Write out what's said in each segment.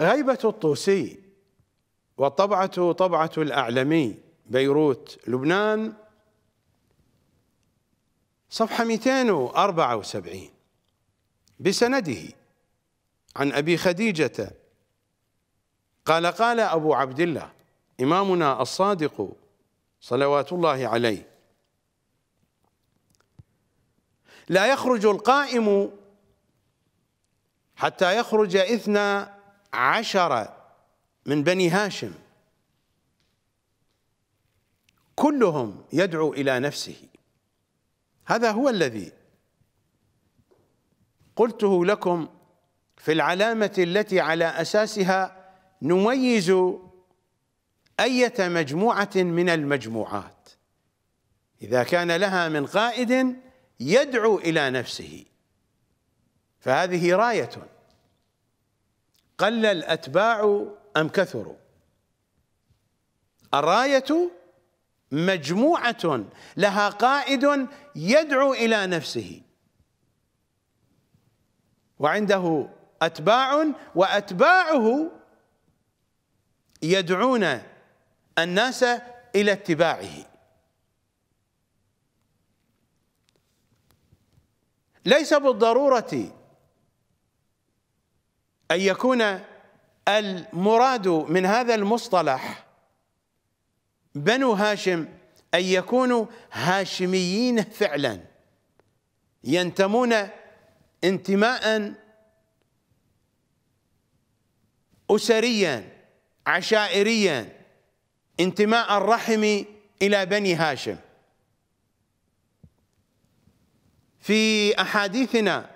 غيبة الطوسي والطبعة طبعة الأعلمي بيروت لبنان صفحة 274 بسنده عن أبي خديجة قال قال أبو عبد الله إمامنا الصادق صلوات الله عليه لا يخرج القائم حتى يخرج إثنى عشرة من بني هاشم كلهم يدعو إلى نفسه هذا هو الذي قلته لكم في العلامة التي على أساسها نميز أية مجموعة من المجموعات إذا كان لها من قائد يدعو إلى نفسه فهذه راية قل الأتباع أم كثروا الراية مجموعة لها قائد يدعو إلى نفسه وعنده أتباع وأتباعه يدعون الناس إلى اتباعه ليس بالضرورة أن يكون المراد من هذا المصطلح بنو هاشم أن يكونوا هاشميين فعلا ينتمون انتماء أسريا عشائريا انتماء الرحم إلى بني هاشم في أحاديثنا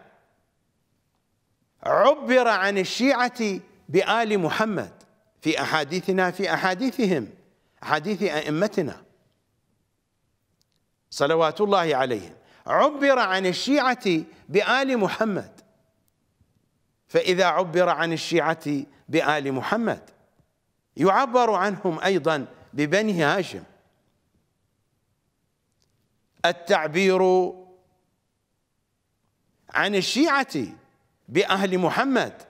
عبر عن الشيعة بآل محمد في أحاديثنا في أحاديثهم أحاديث أئمتنا صلوات الله عليهم عبر عن الشيعة بآل محمد فإذا عبر عن الشيعة بآل محمد يعبر عنهم أيضا ببني هاشم التعبير عن الشيعة بأهل محمد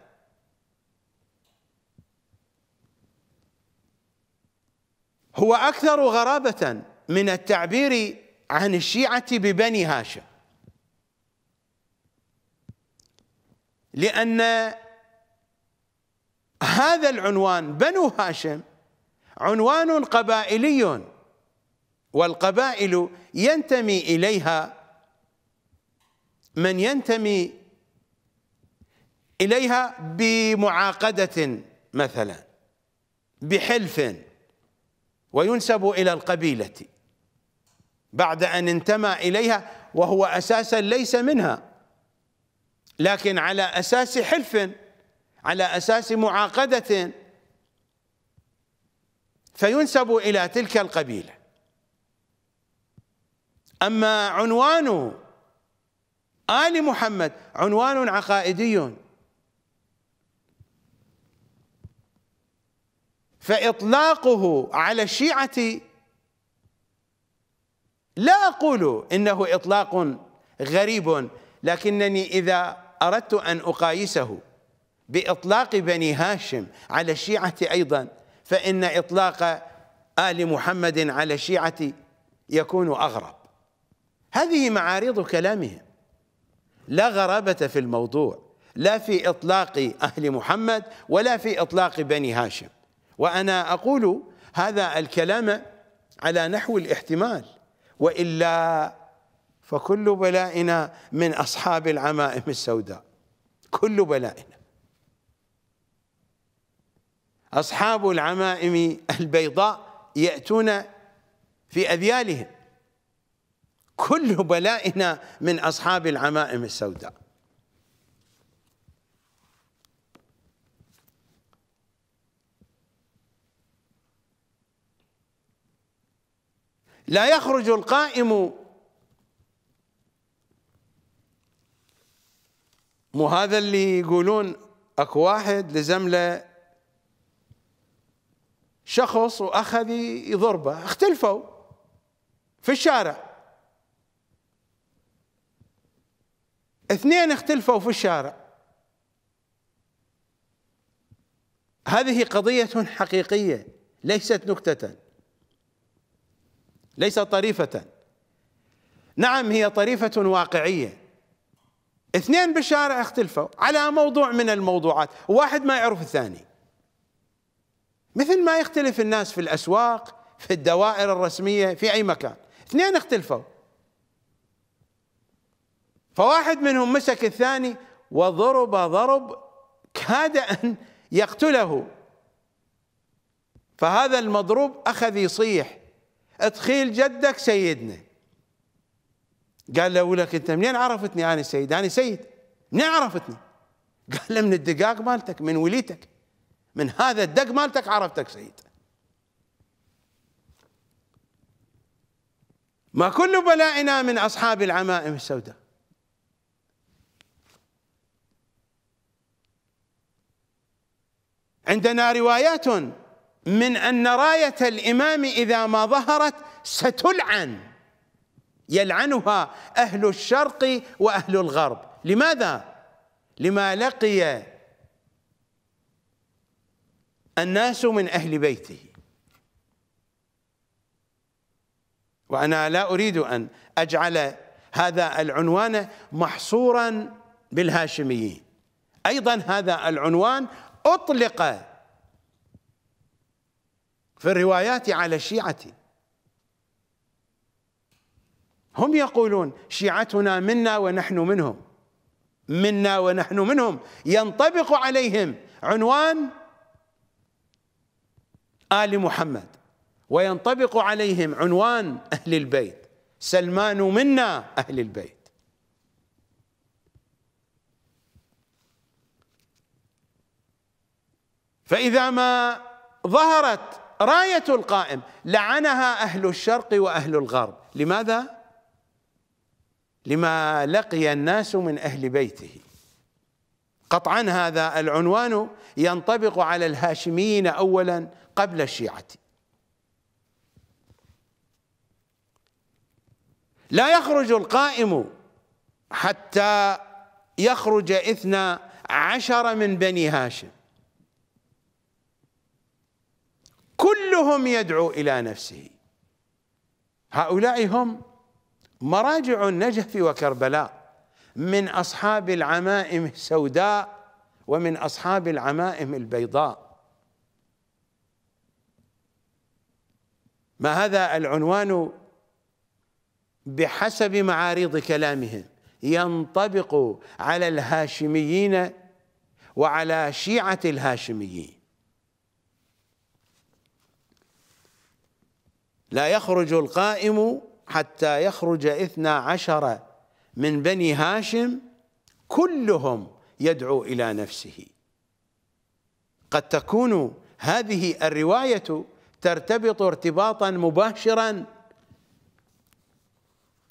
هو أكثر غرابة من التعبير عن الشيعة ببني هاشم لأن هذا العنوان بنو هاشم عنوان قبائلي والقبائل ينتمي إليها من ينتمي إليها بمعاقدة مثلا بحلف وينسب إلى القبيلة بعد أن انتمى إليها وهو أساسا ليس منها لكن على أساس حلف على أساس معاقدة فينسب إلى تلك القبيلة أما عنوان آل محمد عنوان عقائدي فإطلاقه على الشيعة لا أقول إنه إطلاق غريب لكنني إذا أردت أن أقايسه بإطلاق بني هاشم على الشيعة أيضا فإن إطلاق آل محمد على الشيعة يكون أغرب هذه معارض كلامهم لا غرابة في الموضوع لا في إطلاق أهل محمد ولا في إطلاق بني هاشم وأنا أقول هذا الكلام على نحو الاحتمال وإلا فكل بلائنا من أصحاب العمائم السوداء كل بلائنا أصحاب العمائم البيضاء يأتون في أذيالهم كل بلائنا من أصحاب العمائم السوداء لا يخرج القائم مو هذا اللي يقولون اكو واحد لزم له شخص واخذ يضربه اختلفوا في الشارع اثنين اختلفوا في الشارع هذه قضية حقيقية ليست نكتة ليس طريفة نعم هي طريفة واقعية اثنين بالشارع اختلفوا على موضوع من الموضوعات واحد ما يعرف الثاني مثل ما يختلف الناس في الأسواق في الدوائر الرسمية في أي مكان اثنين اختلفوا فواحد منهم مسك الثاني وضرب ضرب كاد أن يقتله فهذا المضروب أخذ يصيح تخيل جدك سيدنا قال له ولك انت منين عرفتني انا سيد انا سيد منين عرفتني قال له من الدقاق مالتك من وليتك من هذا الدق مالتك عرفتك سيد ما كل بلائنا من اصحاب العمائم السوداء عندنا روايات من أن راية الإمام إذا ما ظهرت ستلعن يلعنها أهل الشرق وأهل الغرب لماذا؟ لما لقي الناس من أهل بيته وأنا لا أريد أن أجعل هذا العنوان محصورا بالهاشميين أيضا هذا العنوان أطلق في الروايات على الشيعة هم يقولون شيعتنا منا ونحن منهم منا ونحن منهم ينطبق عليهم عنوان آل محمد وينطبق عليهم عنوان أهل البيت سلمان منا أهل البيت فإذا ما ظهرت راية القائم لعنها أهل الشرق وأهل الغرب لماذا؟ لما لقي الناس من أهل بيته قطعا هذا العنوان ينطبق على الهاشميين أولا قبل الشيعة لا يخرج القائم حتى يخرج إثنى عشر من بني هاشم كلهم يدعو إلى نفسه هؤلاء هم مراجع النجف وكربلاء من أصحاب العمائم السوداء ومن أصحاب العمائم البيضاء ما هذا العنوان بحسب معارض كلامهم ينطبق على الهاشميين وعلى شيعة الهاشميين لا يخرج القائم حتى يخرج اثنا عشر من بني هاشم كلهم يدعو إلى نفسه قد تكون هذه الرواية ترتبط ارتباطا مباشرا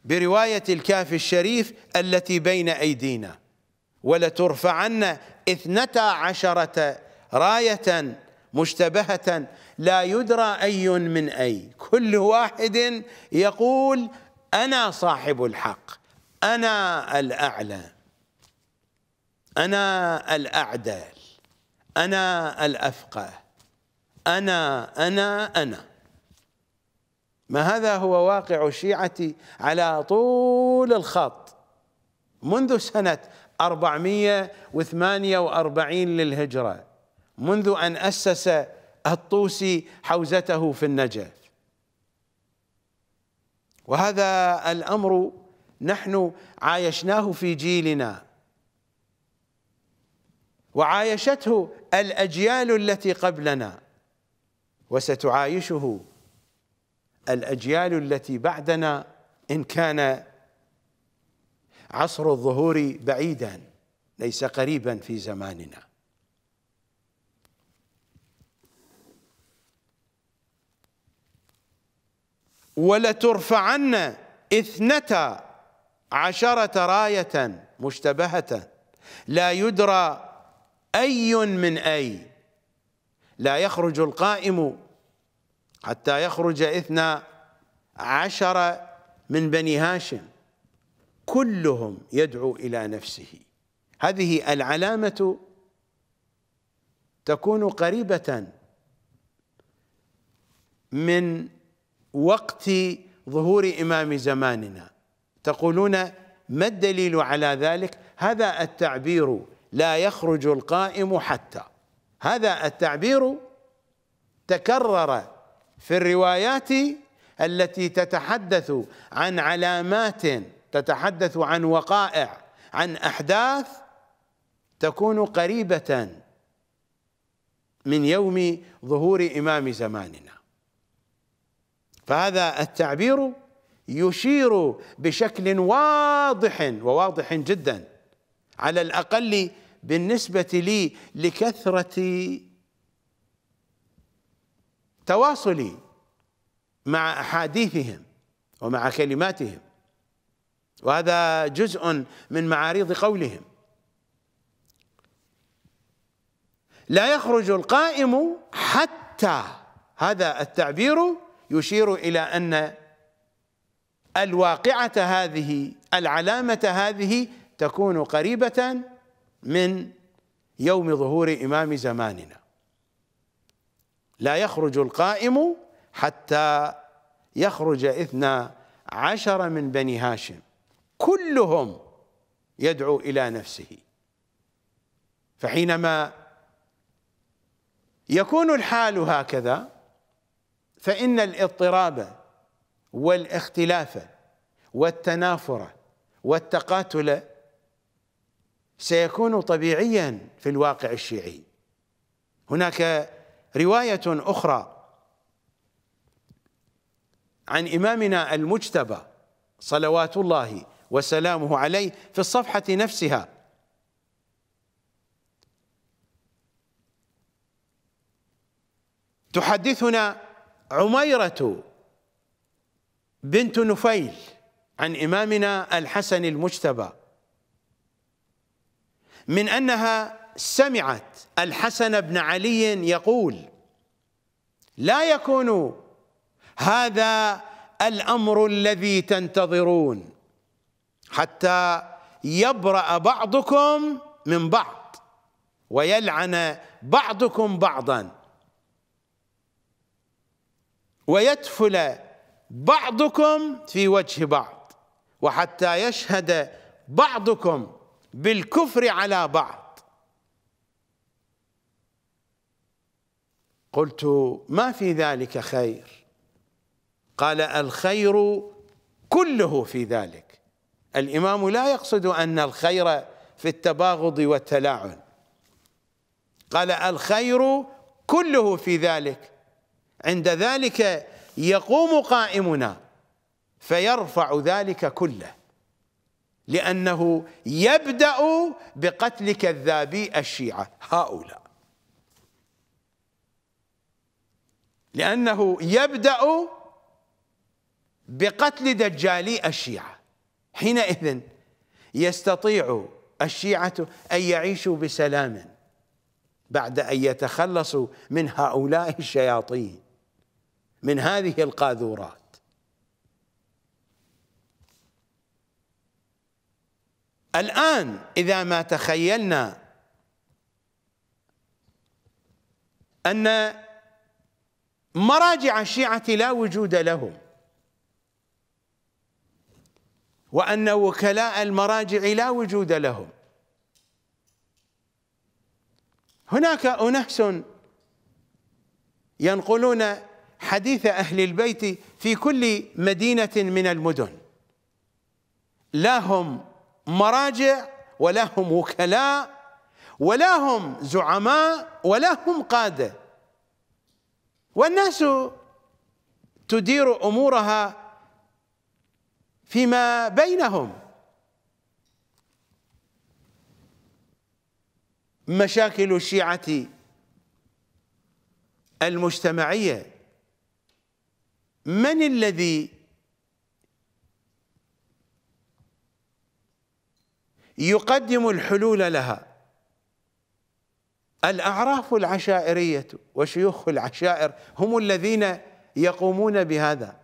برواية الكاف الشريف التي بين أيدينا ولترفعن اثنتا عشرة راية مشتبهة لا يدرى أي من أي كل واحد يقول أنا صاحب الحق أنا الأعلى أنا الأعدل أنا الأفقه أنا أنا أنا ما هذا هو واقع الشيعة على طول الخط منذ سنة 448 للهجرة منذ أن أسس الطوسي حوزته في النجف وهذا الأمر نحن عايشناه في جيلنا وعايشته الأجيال التي قبلنا وستعايشه الأجيال التي بعدنا إن كان عصر الظهور بعيدا ليس قريبا في زماننا ولترفعن اثنتا عشرة راية مشتبهة لا يدرى أي من أي لا يخرج القائم حتى يخرج اثنا عشر من بني هاشم كلهم يدعو إلى نفسه هذه العلامة تكون قريبة من وقت ظهور إمام زماننا تقولون ما الدليل على ذلك هذا التعبير لا يخرج القائم حتى هذا التعبير تكرر في الروايات التي تتحدث عن علامات تتحدث عن وقائع عن أحداث تكون قريبة من يوم ظهور إمام زماننا فهذا التعبير يشير بشكل واضح وواضح جدا على الاقل بالنسبه لي لكثره تواصلي مع احاديثهم ومع كلماتهم وهذا جزء من معاريض قولهم لا يخرج القائم حتى هذا التعبير يشير إلى أن الواقعة هذه العلامة هذه تكون قريبة من يوم ظهور إمام زماننا لا يخرج القائم حتى يخرج إثنا عشر من بني هاشم كلهم يدعو إلى نفسه فحينما يكون الحال هكذا فإن الاضطراب والاختلاف والتنافر والتقاتل سيكون طبيعيا في الواقع الشيعي هناك رواية أخرى عن إمامنا المجتبى صلوات الله وسلامه عليه في الصفحة نفسها تحدثنا عميرة بنت نفيل عن إمامنا الحسن المجتبى من أنها سمعت الحسن بن علي يقول لا يكون هذا الأمر الذي تنتظرون حتى يبرأ بعضكم من بعض ويلعن بعضكم بعضاً ويدفل بعضكم في وجه بعض وحتى يشهد بعضكم بالكفر على بعض قلت ما في ذلك خير قال الخير كله في ذلك الإمام لا يقصد أن الخير في التباغض والتلاعن قال الخير كله في ذلك عند ذلك يقوم قائمنا فيرفع ذلك كله لأنه يبدأ بقتل كذابي الشيعة هؤلاء لأنه يبدأ بقتل دجالي الشيعة حينئذ يستطيع الشيعة أن يعيشوا بسلام بعد أن يتخلصوا من هؤلاء الشياطين من هذه القاذورات الآن إذا ما تخيلنا أن مراجع الشيعة لا وجود لهم وأن وكلاء المراجع لا وجود لهم هناك أناس ينقلون حديث أهل البيت في كل مدينة من المدن لا هم مراجع ولا هم وكلاء ولا هم زعماء ولا هم قادة والناس تدير أمورها فيما بينهم مشاكل الشيعة المجتمعية من الذي يقدم الحلول لها الأعراف العشائرية وشيوخ العشائر هم الذين يقومون بهذا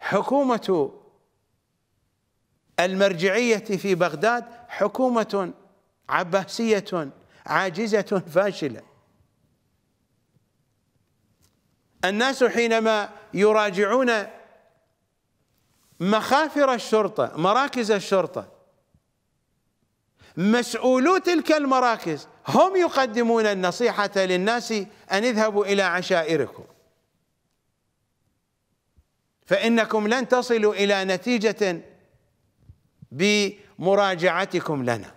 حكومة المرجعية في بغداد حكومة عباسية عاجزة فاشلة الناس حينما يراجعون مخافر الشرطة مراكز الشرطة مسؤولو تلك المراكز هم يقدمون النصيحة للناس أن اذهبوا إلى عشائركم فإنكم لن تصلوا إلى نتيجة بمراجعتكم لنا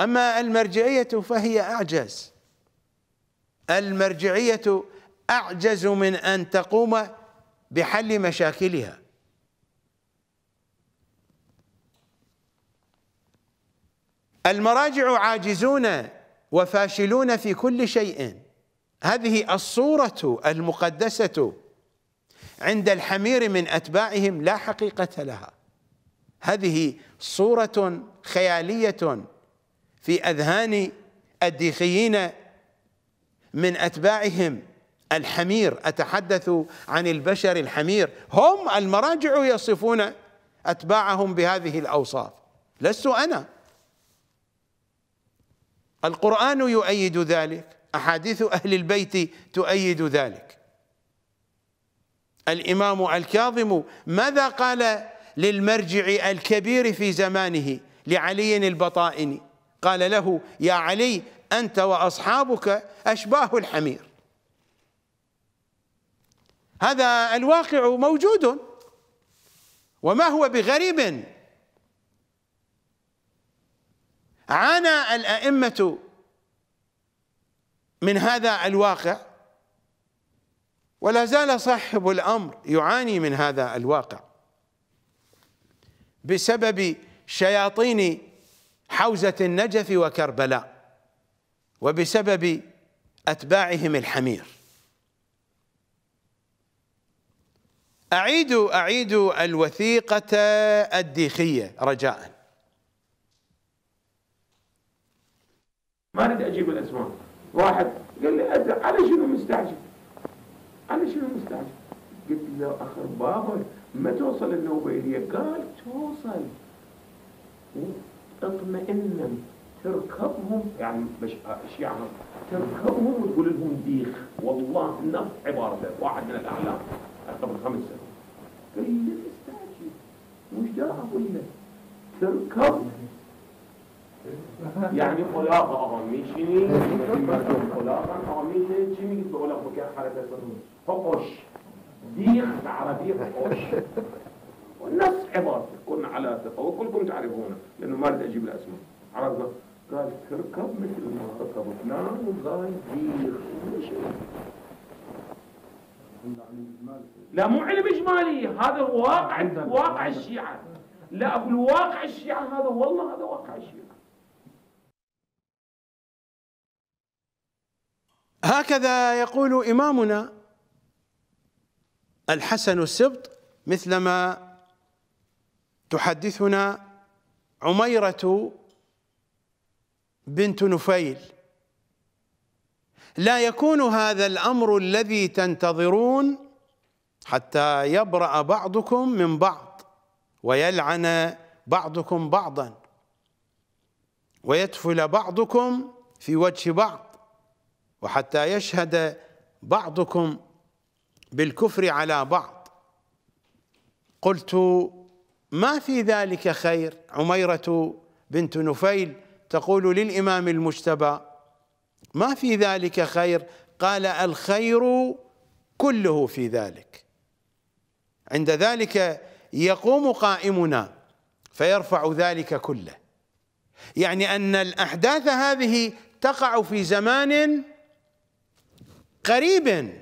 أما المرجعية فهي أعجز المرجعية أعجز من أن تقوم بحل مشاكلها المراجع عاجزون وفاشلون في كل شيء هذه الصورة المقدسة عند الحمير من أتباعهم لا حقيقة لها هذه صورة خيالية في أذهان الديخيين من أتباعهم الحمير أتحدث عن البشر الحمير هم المراجع يصفون أتباعهم بهذه الأوصاف لست أنا القرآن يؤيد ذلك أحاديث أهل البيت تؤيد ذلك الإمام الكاظم ماذا قال للمرجع الكبير في زمانه لعلي البطائني قال له يا علي أنت وأصحابك أشباه الحمير هذا الواقع موجود وما هو بغريب عانى الأئمة من هذا الواقع ولا زال صاحب الأمر يعاني من هذا الواقع بسبب شياطين حوزة النجف وكربلاء وبسبب أتباعهم الحمير أعيد أعيد الوثيقة الديخية رجاء ما أريد أجيب الأسماء واحد قال لي أزرق على شنو مستعجل على شنو مستعجل قلت له أخر بابا ما توصل النوبة اليه قال توصل اطمئن تركبهم يعني مش الشيعة تركبهم وتقول لهم ديخ والله نفس عبارته واحد من الاعلام قبل خمس سنوات قال لي استاجي وش ده اقول له تركب يعني قلاغ أراميشني آه، قلت له لك بقولك حركه حالة فقش ديخ بالعربية فقش والنص عبارته كنا على ثقة وكلكم تعرفونه لأنه ما أريد أجيب الأسماء عرفنا قال تركب مثل ما ركبتنا وقال دير لا مو علم اجمالي هذا واقع واقع الشيعه لا اقول واقع الشيعه هذا والله هذا واقع الشيعه هكذا يقول امامنا الحسن السبط مثلما تحدثنا عميره بنت نفيل لا يكون هذا الأمر الذي تنتظرون حتى يبرأ بعضكم من بعض ويلعن بعضكم بعضا ويتفل بعضكم في وجه بعض وحتى يشهد بعضكم بالكفر على بعض قلت ما في ذلك خير عميرة بنت نفيل تقول للإمام المجتبى ما في ذلك خير قال الخير كله في ذلك عند ذلك يقوم قائمنا فيرفع ذلك كله يعني أن الأحداث هذه تقع في زمان قريب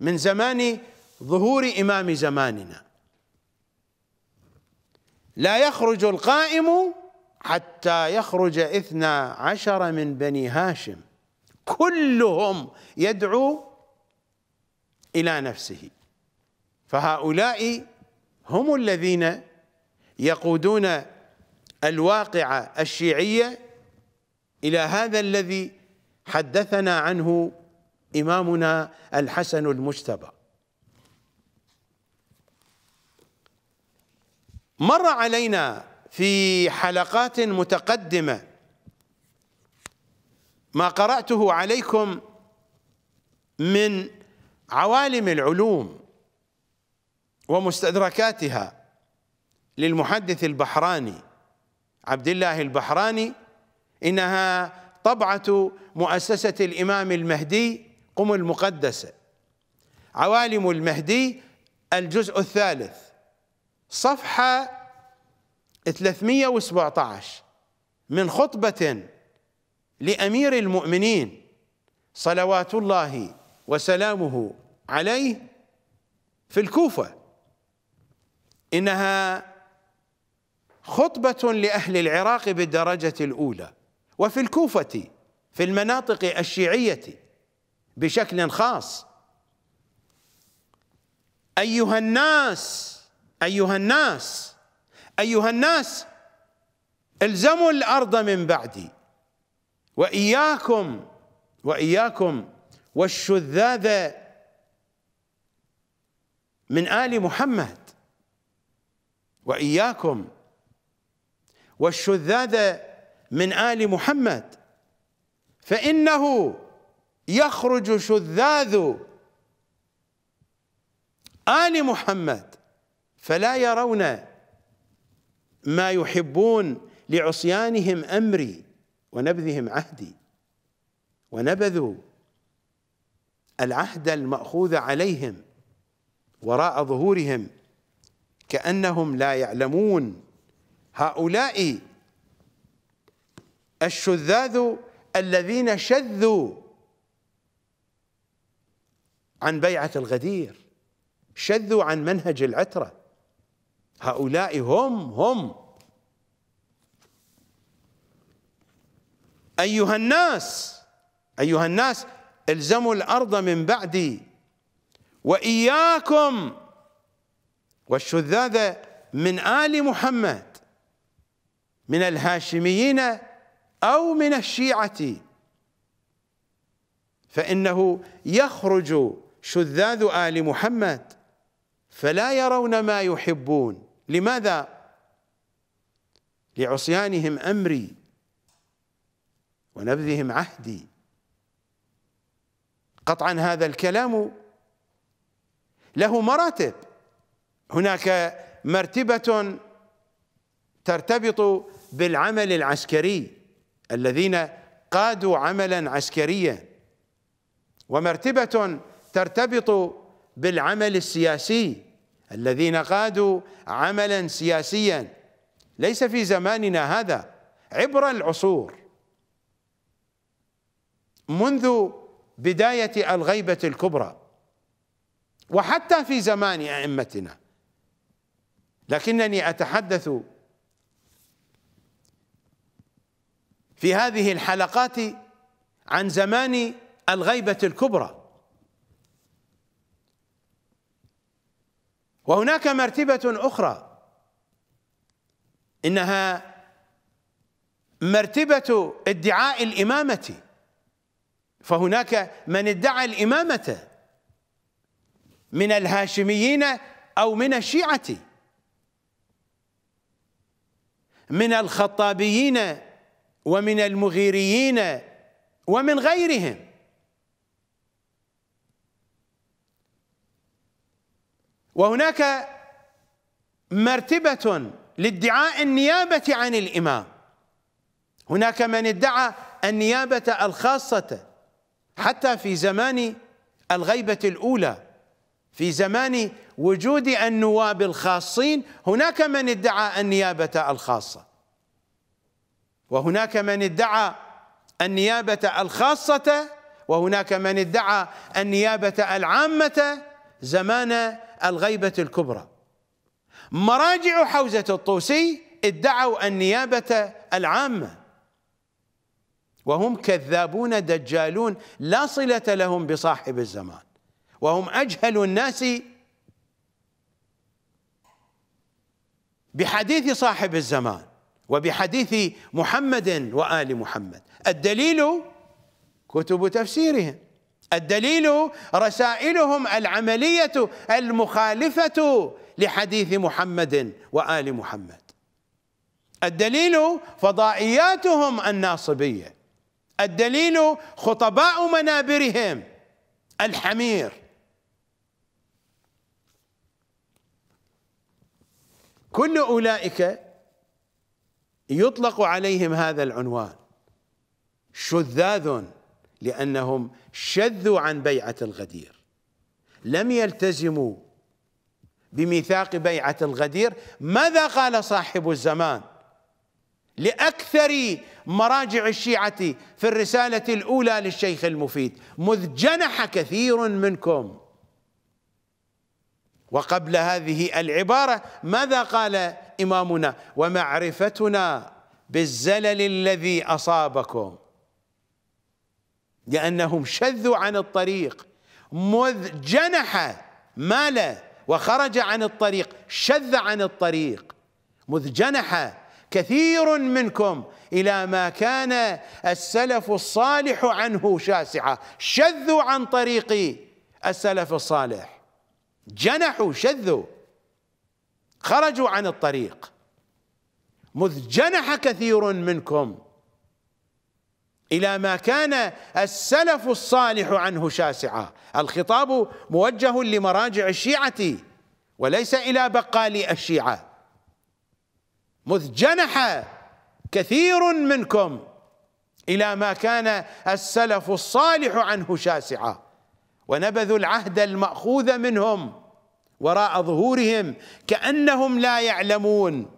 من زمان ظهور إمام زماننا لا يخرج القائم حتى يخرج اثنا عشر من بني هاشم كلهم يدعو الى نفسه فهؤلاء هم الذين يقودون الواقعه الشيعيه الى هذا الذي حدثنا عنه امامنا الحسن المجتبى مر علينا في حلقات متقدمة ما قرأته عليكم من عوالم العلوم ومستدركاتها للمحدث البحراني عبد الله البحراني إنها طبعة مؤسسة الإمام المهدي قم المقدسة عوالم المهدي الجزء الثالث صفحة 317 من خطبة لأمير المؤمنين صلوات الله وسلامه عليه في الكوفة إنها خطبة لأهل العراق بالدرجة الأولى وفي الكوفة في المناطق الشيعية بشكل خاص أيها الناس أيها الناس أيها الناس الزموا الأرض من بعدي وإياكم وإياكم والشذاذ من آل محمد وإياكم والشذاذ من آل محمد فإنه يخرج شذاذ آل محمد فلا يرون ما يحبون لعصيانهم امري ونبذهم عهدي ونبذوا العهد الماخوذ عليهم وراء ظهورهم كانهم لا يعلمون هؤلاء الشذاذ الذين شذوا عن بيعه الغدير شذوا عن منهج العتره هؤلاء هم هم أيها الناس أيها الناس الزموا الأرض من بعدي وإياكم والشذاذ من آل محمد من الهاشميين أو من الشيعة فإنه يخرج شذاذ آل محمد فلا يرون ما يحبون لماذا لعصيانهم امري ونبذهم عهدي قطعا هذا الكلام له مراتب هناك مرتبه ترتبط بالعمل العسكري الذين قادوا عملا عسكريا ومرتبه ترتبط بالعمل السياسي الذين قادوا عملا سياسيا ليس في زماننا هذا عبر العصور منذ بداية الغيبة الكبرى وحتى في زمان أئمتنا لكنني أتحدث في هذه الحلقات عن زمان الغيبة الكبرى وهناك مرتبة أخرى إنها مرتبة ادعاء الإمامة فهناك من ادعى الإمامة من الهاشميين أو من الشيعة من الخطابيين ومن المغيريين ومن غيرهم وهناك مرتبة لادعاء النيابة عن الإمام هناك من ادعى النيابة الخاصة حتى في زمان الغيبة الأولى في زمان وجود النواب الخاصين هناك من ادعى النيابة الخاصة وهناك من ادعى النيابة الخاصة وهناك من ادعى النيابة العامة زمان الغيبة الكبرى مراجع حوزة الطوسي ادعوا النيابة العامة وهم كذابون دجالون لا صلة لهم بصاحب الزمان وهم أجهل الناس بحديث صاحب الزمان وبحديث محمد وآل محمد الدليل كتب تفسيرهم الدليل رسائلهم العمليه المخالفه لحديث محمد وال محمد الدليل فضائياتهم الناصبيه الدليل خطباء منابرهم الحمير كل اولئك يطلق عليهم هذا العنوان شذاذ لأنهم شذوا عن بيعة الغدير لم يلتزموا بميثاق بيعة الغدير ماذا قال صاحب الزمان لأكثر مراجع الشيعة في الرسالة الأولى للشيخ المفيد مذ جنح كثير منكم وقبل هذه العبارة ماذا قال إمامنا ومعرفتنا بالزلل الذي أصابكم لأنهم شذوا عن الطريق مذ جنح مال وخرج عن الطريق شذ عن الطريق مذ جنح كثير منكم إلى ما كان السلف الصالح عنه شاسعة شذوا عن طريق السلف الصالح جنحوا شذوا خرجوا عن الطريق مذ جنح كثير منكم الى ما كان السلف الصالح عنه شاسعا الخطاب موجه لمراجع الشيعه وليس الى بقالي الشيعه مذ جنح كثير منكم الى ما كان السلف الصالح عنه شاسعا ونبذوا العهد الماخوذ منهم وراء ظهورهم كانهم لا يعلمون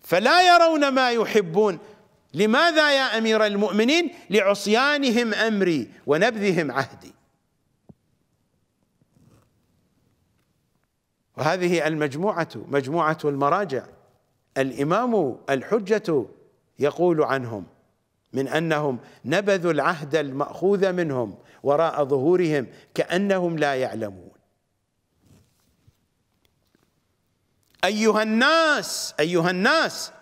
فلا يرون ما يحبون لماذا يا امير المؤمنين لعصيانهم امري ونبذهم عهدي وهذه المجموعه مجموعه المراجع الامام الحجه يقول عنهم من انهم نبذوا العهد الماخوذ منهم وراء ظهورهم كانهم لا يعلمون ايها الناس ايها الناس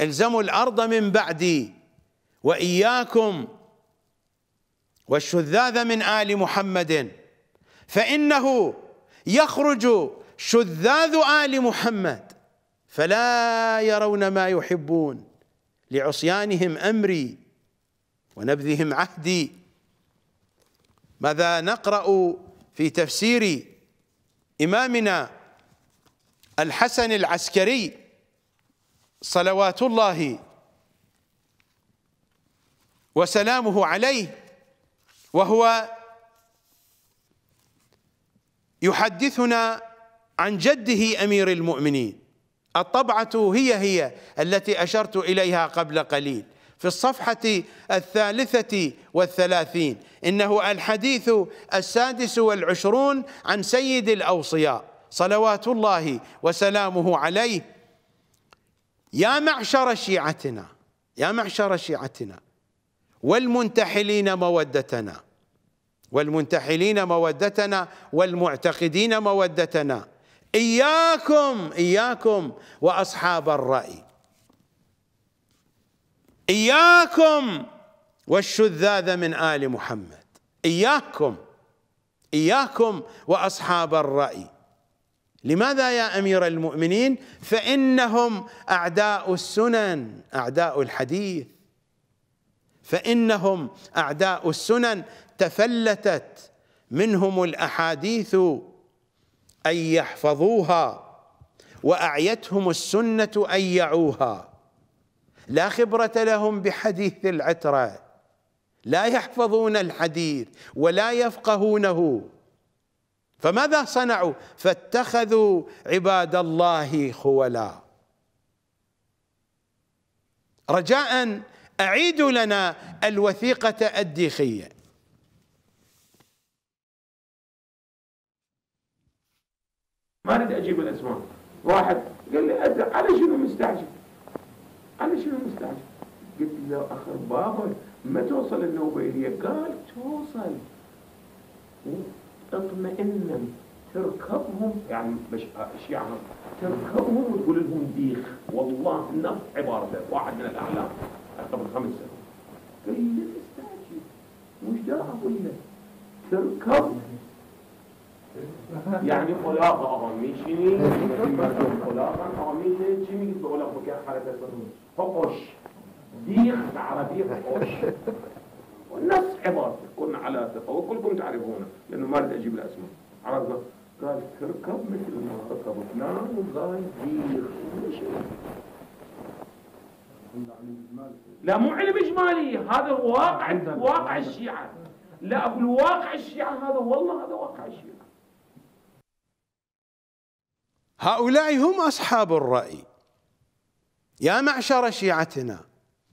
الزموا الارض من بعدي واياكم والشذاذ من ال محمد فانه يخرج شذاذ ال محمد فلا يرون ما يحبون لعصيانهم امري ونبذهم عهدي ماذا نقرا في تفسير امامنا الحسن العسكري صلوات الله وسلامه عليه وهو يحدثنا عن جده امير المؤمنين الطبعه هي هي التي اشرت اليها قبل قليل في الصفحه الثالثه والثلاثين انه الحديث السادس والعشرون عن سيد الاوصياء صلوات الله وسلامه عليه يا معشر شيعتنا يا معشر شيعتنا والمنتحلين مودتنا والمنتحلين مودتنا والمعتقدين مودتنا إياكم إياكم وأصحاب الرأي إياكم والشذاذ من آل محمد إياكم إياكم وأصحاب الرأي لماذا يا امير المؤمنين فانهم اعداء السنن اعداء الحديث فانهم اعداء السنن تفلتت منهم الاحاديث ان يحفظوها واعيتهم السنه ان يعوها لا خبره لهم بحديث العتره لا يحفظون الحديث ولا يفقهونه فماذا صنعوا فاتخذوا عباد الله خولا رجاء أعيدوا لنا الوثيقة الديخية ما اريد اجيب الاسماء واحد قال لي على شنو مستعجل على شنو مستعجل قلت له اخر بابا ما توصل النوبه الي قال توصل تطمئنا تركبهم يعني مش يعني تركبهم وتقول لهم ديخ والله نفس عبارته واحد من الاعلام قبل خمس سنوات قال لي تستعجل مش ده اقول تركب يعني خلاقة أغميشني خلاقة أغميشني جيمي بقول لك بكاء حركة حقش ديخ بالعربية حقش والناس عبارة كنا على ثقة وكلكم تعرفونه لأنه ما أريد أجيب الأسماء عرفنا قال تركب مثل ما ركب فلان وقال دير لا مو علم إجمالي هذا واقع واقع الشيعة لا أقول واقع الشيعة هذا والله هذا واقع الشيعة هؤلاء هم أصحاب الرأي يا معشر شيعتنا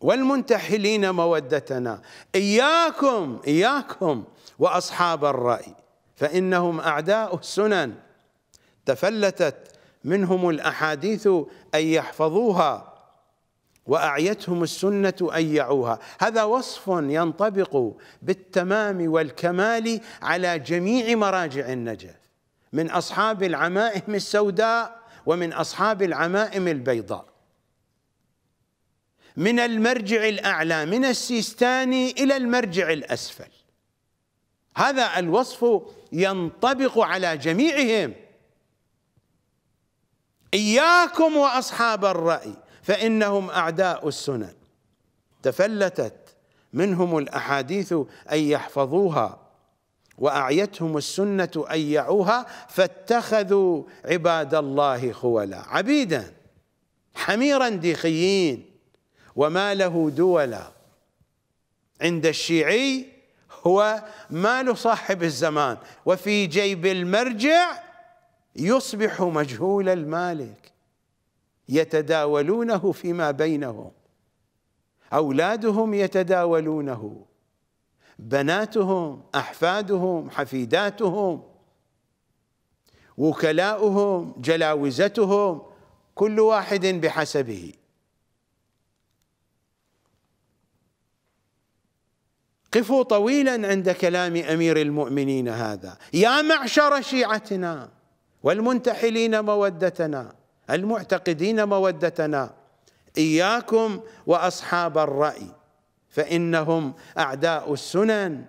والمنتحلين مودتنا إياكم إياكم وأصحاب الرأي فإنهم أعداء السنن تفلتت منهم الأحاديث أن يحفظوها وأعيتهم السنة أن يعوها هذا وصف ينطبق بالتمام والكمال على جميع مراجع النجف من أصحاب العمائم السوداء ومن أصحاب العمائم البيضاء من المرجع الأعلى من السيستاني إلى المرجع الأسفل هذا الوصف ينطبق على جميعهم إياكم وأصحاب الرأي فإنهم أعداء السنن تفلتت منهم الأحاديث أن يحفظوها وأعيتهم السنة أن يعوها فاتخذوا عباد الله خولا عبيدا حميرا ديخيين وما له دولا عند الشيعي هو مال صاحب الزمان وفي جيب المرجع يصبح مجهول المالك يتداولونه فيما بينهم أولادهم يتداولونه بناتهم أحفادهم حفيداتهم وكلاؤهم جلاوزتهم كل واحد بحسبه قفوا طويلا عند كلام امير المؤمنين هذا يا معشر شيعتنا والمنتحلين مودتنا المعتقدين مودتنا اياكم واصحاب الراي فانهم اعداء السنن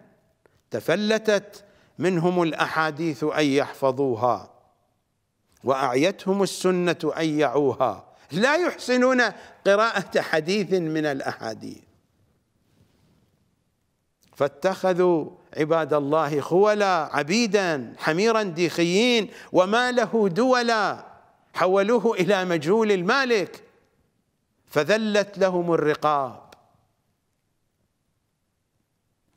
تفلتت منهم الاحاديث ان يحفظوها واعيتهم السنه ان يعوها لا يحسنون قراءه حديث من الاحاديث فاتخذوا عباد الله خولا عبيدا حميرا ديخيين وما له دولا حولوه إلى مجهول المالك فذلت لهم الرقاب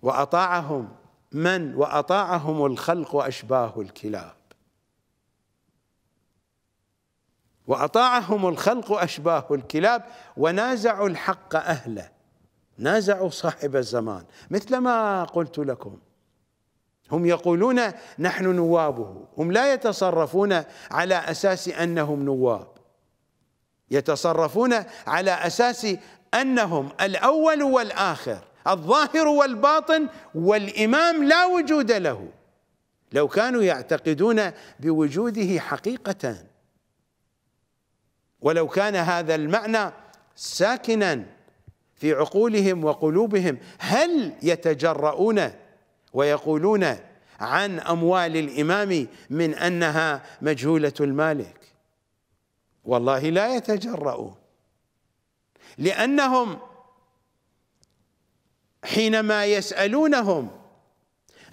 وأطاعهم من وأطاعهم الخلق اشباه الكلاب وأطاعهم الخلق أشباه الكلاب ونازعوا الحق أهله نازعوا صاحب الزمان مثل ما قلت لكم هم يقولون نحن نوابه هم لا يتصرفون على أساس أنهم نواب يتصرفون على أساس أنهم الأول والآخر الظاهر والباطن والإمام لا وجود له لو كانوا يعتقدون بوجوده حقيقة ولو كان هذا المعنى ساكنا في عقولهم وقلوبهم هل يتجرؤون ويقولون عن اموال الامام من انها مجهوله المالك والله لا يتجرؤون لانهم حينما يسالونهم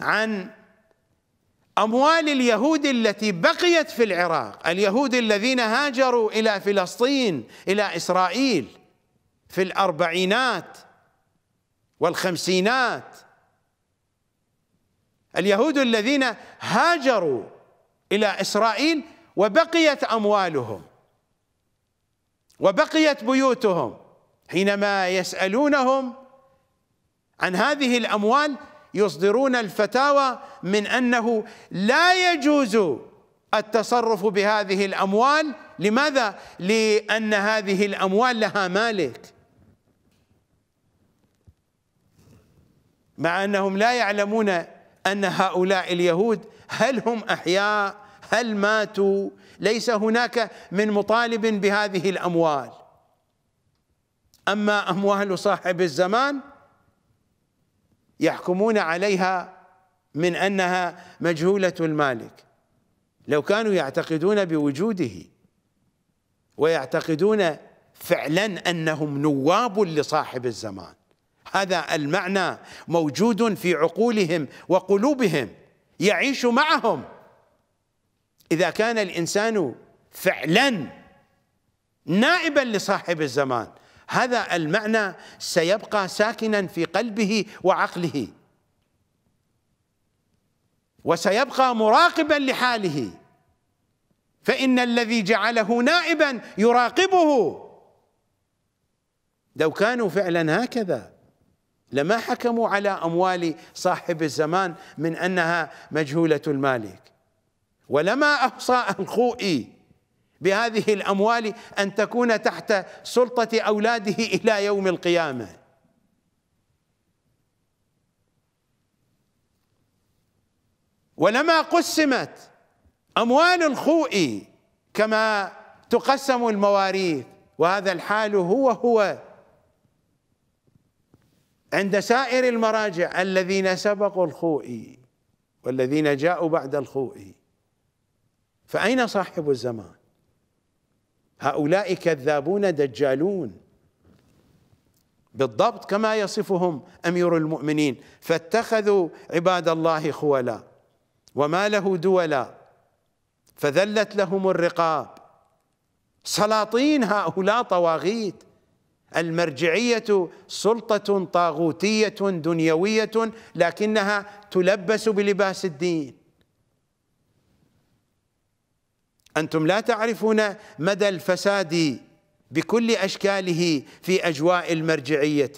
عن اموال اليهود التي بقيت في العراق اليهود الذين هاجروا الى فلسطين الى اسرائيل في الأربعينات والخمسينات اليهود الذين هاجروا إلى إسرائيل وبقيت أموالهم وبقيت بيوتهم حينما يسألونهم عن هذه الأموال يصدرون الفتاوى من أنه لا يجوز التصرف بهذه الأموال لماذا؟ لأن هذه الأموال لها مالك مع أنهم لا يعلمون أن هؤلاء اليهود هل هم أحياء هل ماتوا ليس هناك من مطالب بهذه الأموال أما أموال صاحب الزمان يحكمون عليها من أنها مجهولة المالك لو كانوا يعتقدون بوجوده ويعتقدون فعلا أنهم نواب لصاحب الزمان هذا المعنى موجود في عقولهم وقلوبهم يعيش معهم إذا كان الإنسان فعلا نائبا لصاحب الزمان هذا المعنى سيبقى ساكنا في قلبه وعقله وسيبقى مراقبا لحاله فإن الذي جعله نائبا يراقبه لو كانوا فعلا هكذا لما حكموا على أموال صاحب الزمان من أنها مجهولة المالك ولما أحصى الخوئي بهذه الأموال أن تكون تحت سلطة أولاده إلى يوم القيامة ولما قسمت أموال الخوئي كما تقسم المواريث وهذا الحال هو هو عند سائر المراجع الذين سبقوا الخوئي والذين جاءوا بعد الخوئي فأين صاحب الزمان هؤلاء كذابون دجالون بالضبط كما يصفهم أمير المؤمنين فاتخذوا عباد الله خولا وما له دولا فذلت لهم الرقاب سلاطين هؤلاء طواغيت المرجعية سلطة طاغوتية دنيوية لكنها تلبس بلباس الدين أنتم لا تعرفون مدى الفساد بكل أشكاله في أجواء المرجعية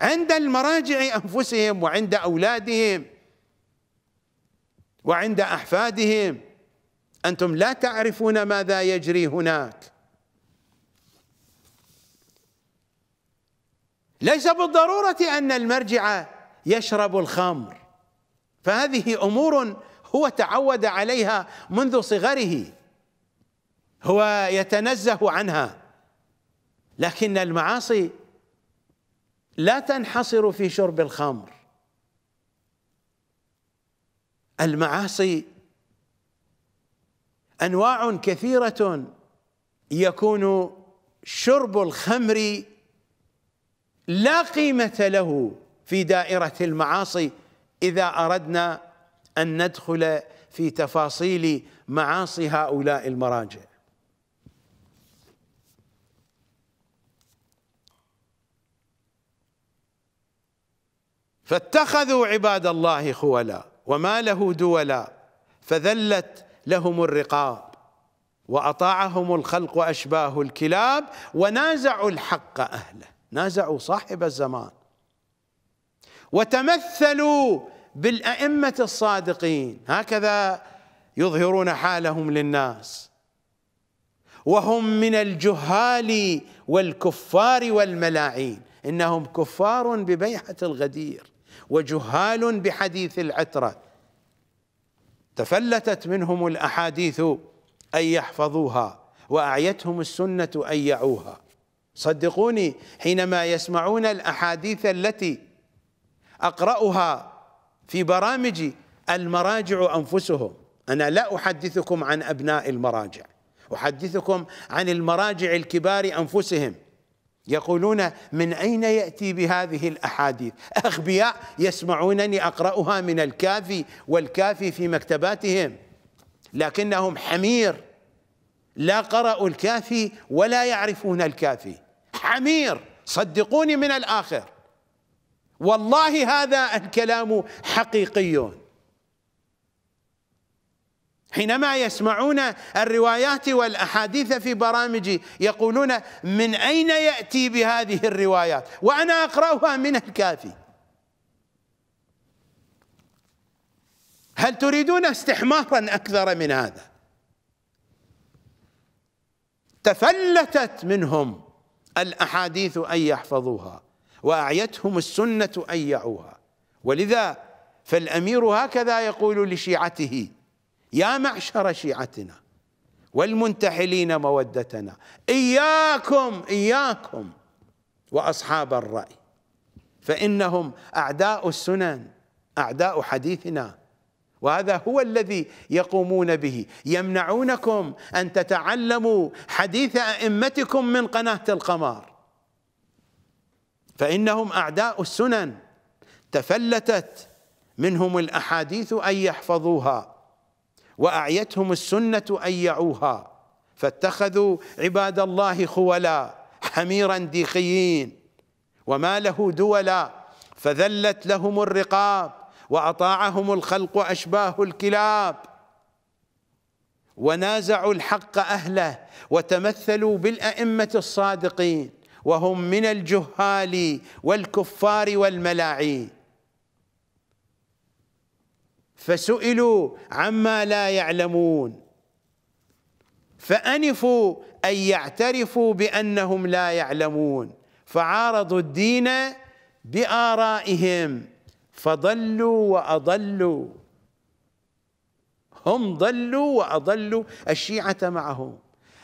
عند المراجع أنفسهم وعند أولادهم وعند أحفادهم أنتم لا تعرفون ماذا يجري هناك ليس بالضرورة أن المرجع يشرب الخمر فهذه أمور هو تعود عليها منذ صغره هو يتنزه عنها لكن المعاصي لا تنحصر في شرب الخمر المعاصي انواع كثيره يكون شرب الخمر لا قيمة له في دائرة المعاصي إذا أردنا أن ندخل في تفاصيل معاصي هؤلاء المراجع فاتخذوا عباد الله خولا وما له دولا فذلت لهم الرقاب وأطاعهم الخلق أشباه الكلاب ونازعوا الحق أهله نازعوا صاحب الزمان وتمثلوا بالأئمة الصادقين هكذا يظهرون حالهم للناس وهم من الجهال والكفار والملاعين إنهم كفار ببيحة الغدير وجهال بحديث العترة تفلتت منهم الأحاديث أن يحفظوها وأعيتهم السنة أن يعوها صدقوني حينما يسمعون الأحاديث التي أقرأها في برامجي المراجع أنفسهم أنا لا أحدثكم عن أبناء المراجع أحدثكم عن المراجع الكبار أنفسهم يقولون من أين يأتي بهذه الأحاديث أغبياء يسمعونني أقرأها من الكافي والكافي في مكتباتهم لكنهم حمير لا قرأوا الكافي ولا يعرفون الكافي حمير صدقوني من الآخر والله هذا الكلام حقيقي حينما يسمعون الروايات والأحاديث في برامجي يقولون من أين يأتي بهذه الروايات وأنا أقرأها من الكافي هل تريدون استحمارا أكثر من هذا تفلتت منهم الأحاديث أن يحفظوها وأعيتهم السنة أن يعوها ولذا فالأمير هكذا يقول لشيعته يا معشر شيعتنا والمنتحلين مودتنا إياكم إياكم وأصحاب الرأي فإنهم أعداء السنن أعداء حديثنا وهذا هو الذي يقومون به يمنعونكم ان تتعلموا حديث ائمتكم من قناه القمر فانهم اعداء السنن تفلتت منهم الاحاديث ان يحفظوها واعيتهم السنه ان يعوها فاتخذوا عباد الله خولا حميرا ديخيين وما له دولا فذلت لهم الرقاب وأطاعهم الخلق أشباه الكلاب ونازعوا الحق أهله وتمثلوا بالأئمة الصادقين وهم من الجهال والكفار والملاعين فسئلوا عما لا يعلمون فأنفوا أن يعترفوا بأنهم لا يعلمون فعارضوا الدين بآرائهم فضلوا واضلوا هم ضلوا واضلوا الشيعه معهم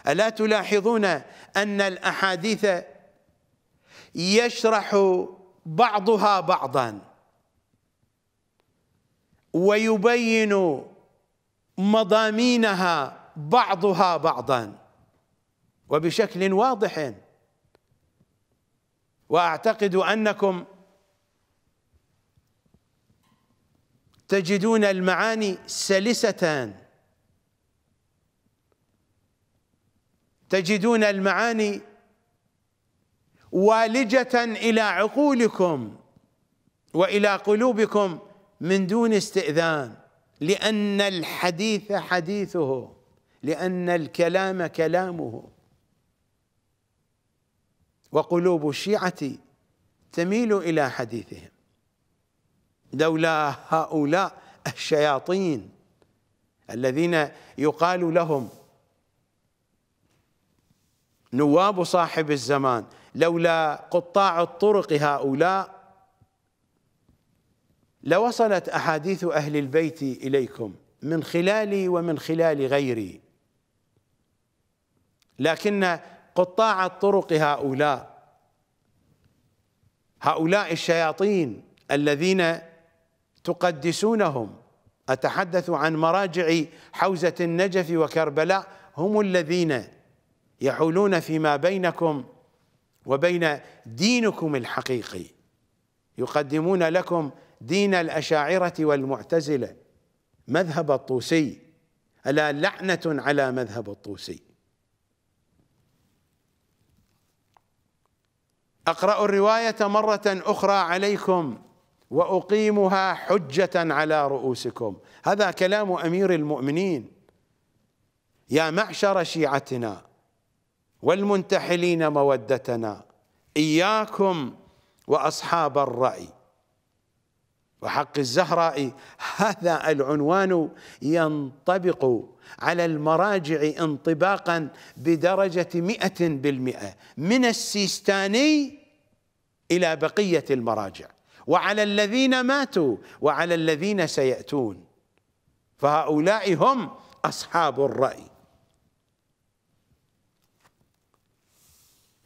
الا تلاحظون ان الاحاديث يشرح بعضها بعضا ويبين مضامينها بعضها بعضا وبشكل واضح واعتقد انكم تجدون المعاني سلسة تجدون المعاني والجة إلى عقولكم وإلى قلوبكم من دون استئذان لأن الحديث حديثه لأن الكلام كلامه وقلوب الشيعة تميل إلى حديثهم لولا هؤلاء الشياطين الذين يقال لهم نواب صاحب الزمان لولا قطاع الطرق هؤلاء لوصلت احاديث اهل البيت اليكم من خلالي ومن خلال غيري لكن قطاع الطرق هؤلاء هؤلاء الشياطين الذين تقدسونهم أتحدث عن مراجع حوزة النجف وكربلاء هم الذين يحولون فيما بينكم وبين دينكم الحقيقي يقدمون لكم دين الأشاعرة والمعتزلة مذهب الطوسي ألا لعنة على مذهب الطوسي أقرأ الرواية مرة أخرى عليكم واقيمها حجه على رؤوسكم هذا كلام امير المؤمنين يا معشر شيعتنا والمنتحلين مودتنا اياكم واصحاب الراي وحق الزهراء هذا العنوان ينطبق على المراجع انطباقا بدرجة مئة بالمئة من السيستاني إلى بقية المراجع وعلى الذين ماتوا وعلى الذين سيأتون فهؤلاء هم أصحاب الرأي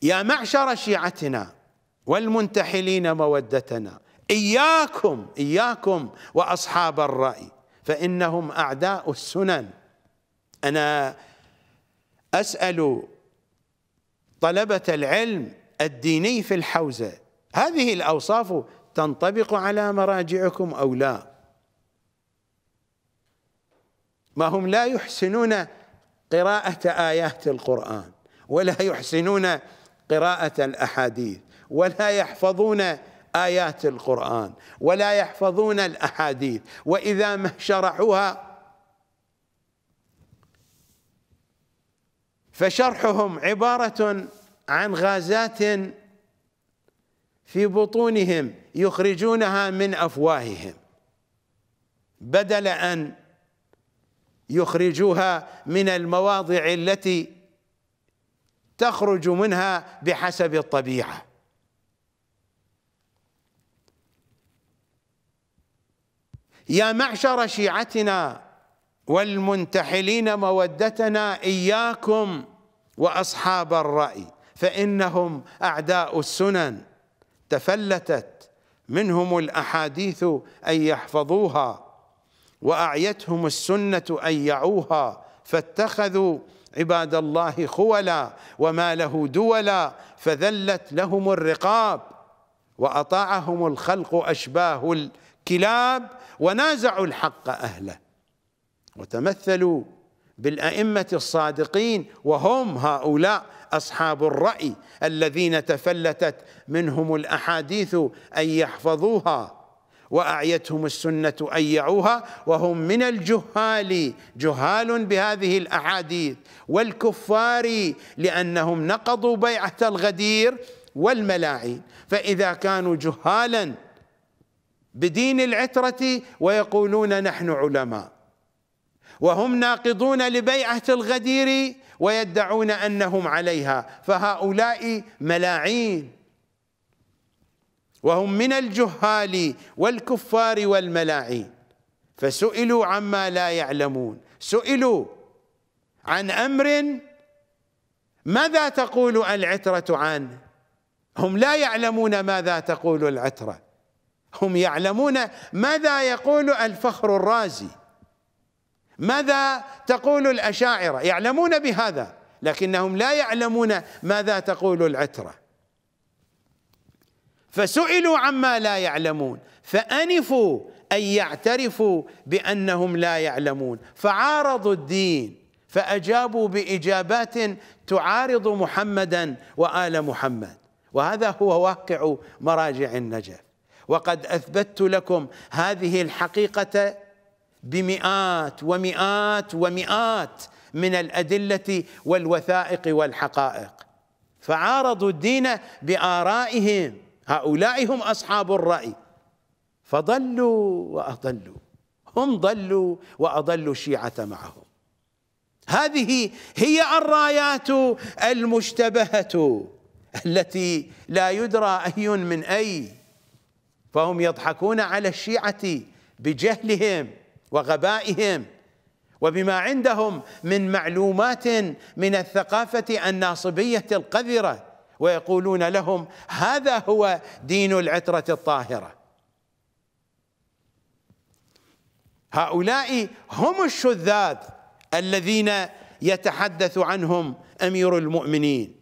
يا معشر شيعتنا والمنتحلين مودتنا إياكم إياكم وأصحاب الرأي فإنهم أعداء السنن أنا أسأل طلبة العلم الديني في الحوزة هذه الأوصاف تنطبق على مراجعكم أو لا ما هم لا يحسنون قراءة آيات القرآن ولا يحسنون قراءة الأحاديث ولا يحفظون آيات القرآن ولا يحفظون الأحاديث وإذا ما شرحوها فشرحهم عبارة عن غازات في بطونهم يخرجونها من افواههم بدل ان يخرجوها من المواضع التي تخرج منها بحسب الطبيعه يا معشر شيعتنا والمنتحلين مودتنا اياكم واصحاب الراي فانهم اعداء السنن تفلتت منهم الاحاديث ان يحفظوها واعيتهم السنه ان يعوها فاتخذوا عباد الله خولا وما له دولا فذلت لهم الرقاب واطاعهم الخلق اشباه الكلاب ونازعوا الحق اهله وتمثلوا بالائمه الصادقين وهم هؤلاء أصحاب الرأي الذين تفلتت منهم الأحاديث أن يحفظوها وأعيتهم السنة أن يعوها وهم من الجهال جهال بهذه الأحاديث والكفار لأنهم نقضوا بيعة الغدير والملاعين فإذا كانوا جهالا بدين العترة ويقولون نحن علماء وهم ناقضون لبيعة الغدير ويدعون أنهم عليها فهؤلاء ملاعين وهم من الجهال والكفار والملاعين فسئلوا عما لا يعلمون سئلوا عن أمر ماذا تقول العترة عنه هم لا يعلمون ماذا تقول العترة هم يعلمون ماذا يقول الفخر الرازي ماذا تقول الأشاعرة يعلمون بهذا لكنهم لا يعلمون ماذا تقول العترة فسئلوا عما لا يعلمون فأنفوا أن يعترفوا بأنهم لا يعلمون فعارضوا الدين فأجابوا بإجابات تعارض محمدا وآل محمد وهذا هو واقع مراجع النجف وقد أثبتت لكم هذه الحقيقة بمئات ومئات ومئات من الأدلة والوثائق والحقائق فعارضوا الدين بآرائهم هؤلاء هم أصحاب الرأي فضلوا وأضلوا هم ضلوا وأضلوا الشيعة معهم هذه هي الرايات المشتبهة التي لا يدرى أي من أي فهم يضحكون على الشيعة بجهلهم وغبائهم وبما عندهم من معلومات من الثقافة الناصبية القذرة ويقولون لهم هذا هو دين العترة الطاهرة هؤلاء هم الشذاذ الذين يتحدث عنهم أمير المؤمنين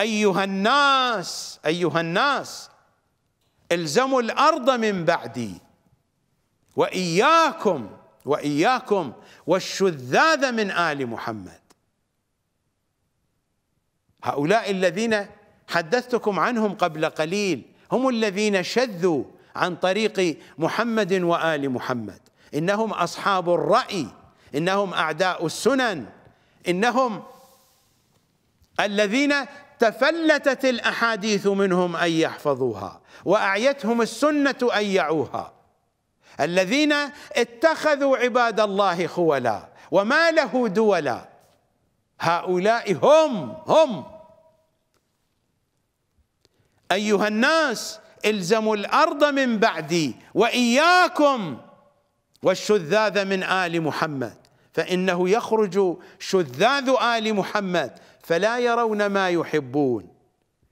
أيها الناس أيها الناس الزموا الأرض من بعدي وإياكم وإياكم والشذاذ من آل محمد هؤلاء الذين حدثتكم عنهم قبل قليل هم الذين شذوا عن طريق محمد وآل محمد إنهم أصحاب الرأي إنهم أعداء السنن إنهم الذين تفلتت الأحاديث منهم أن يحفظوها وأعيتهم السنة أن يعوها الذين اتخذوا عباد الله خولا وما له دولا هؤلاء هم هم أيها الناس الزموا الأرض من بعدي وإياكم والشذاذ من آل محمد فإنه يخرج شذاذ آل محمد فلا يرون ما يحبون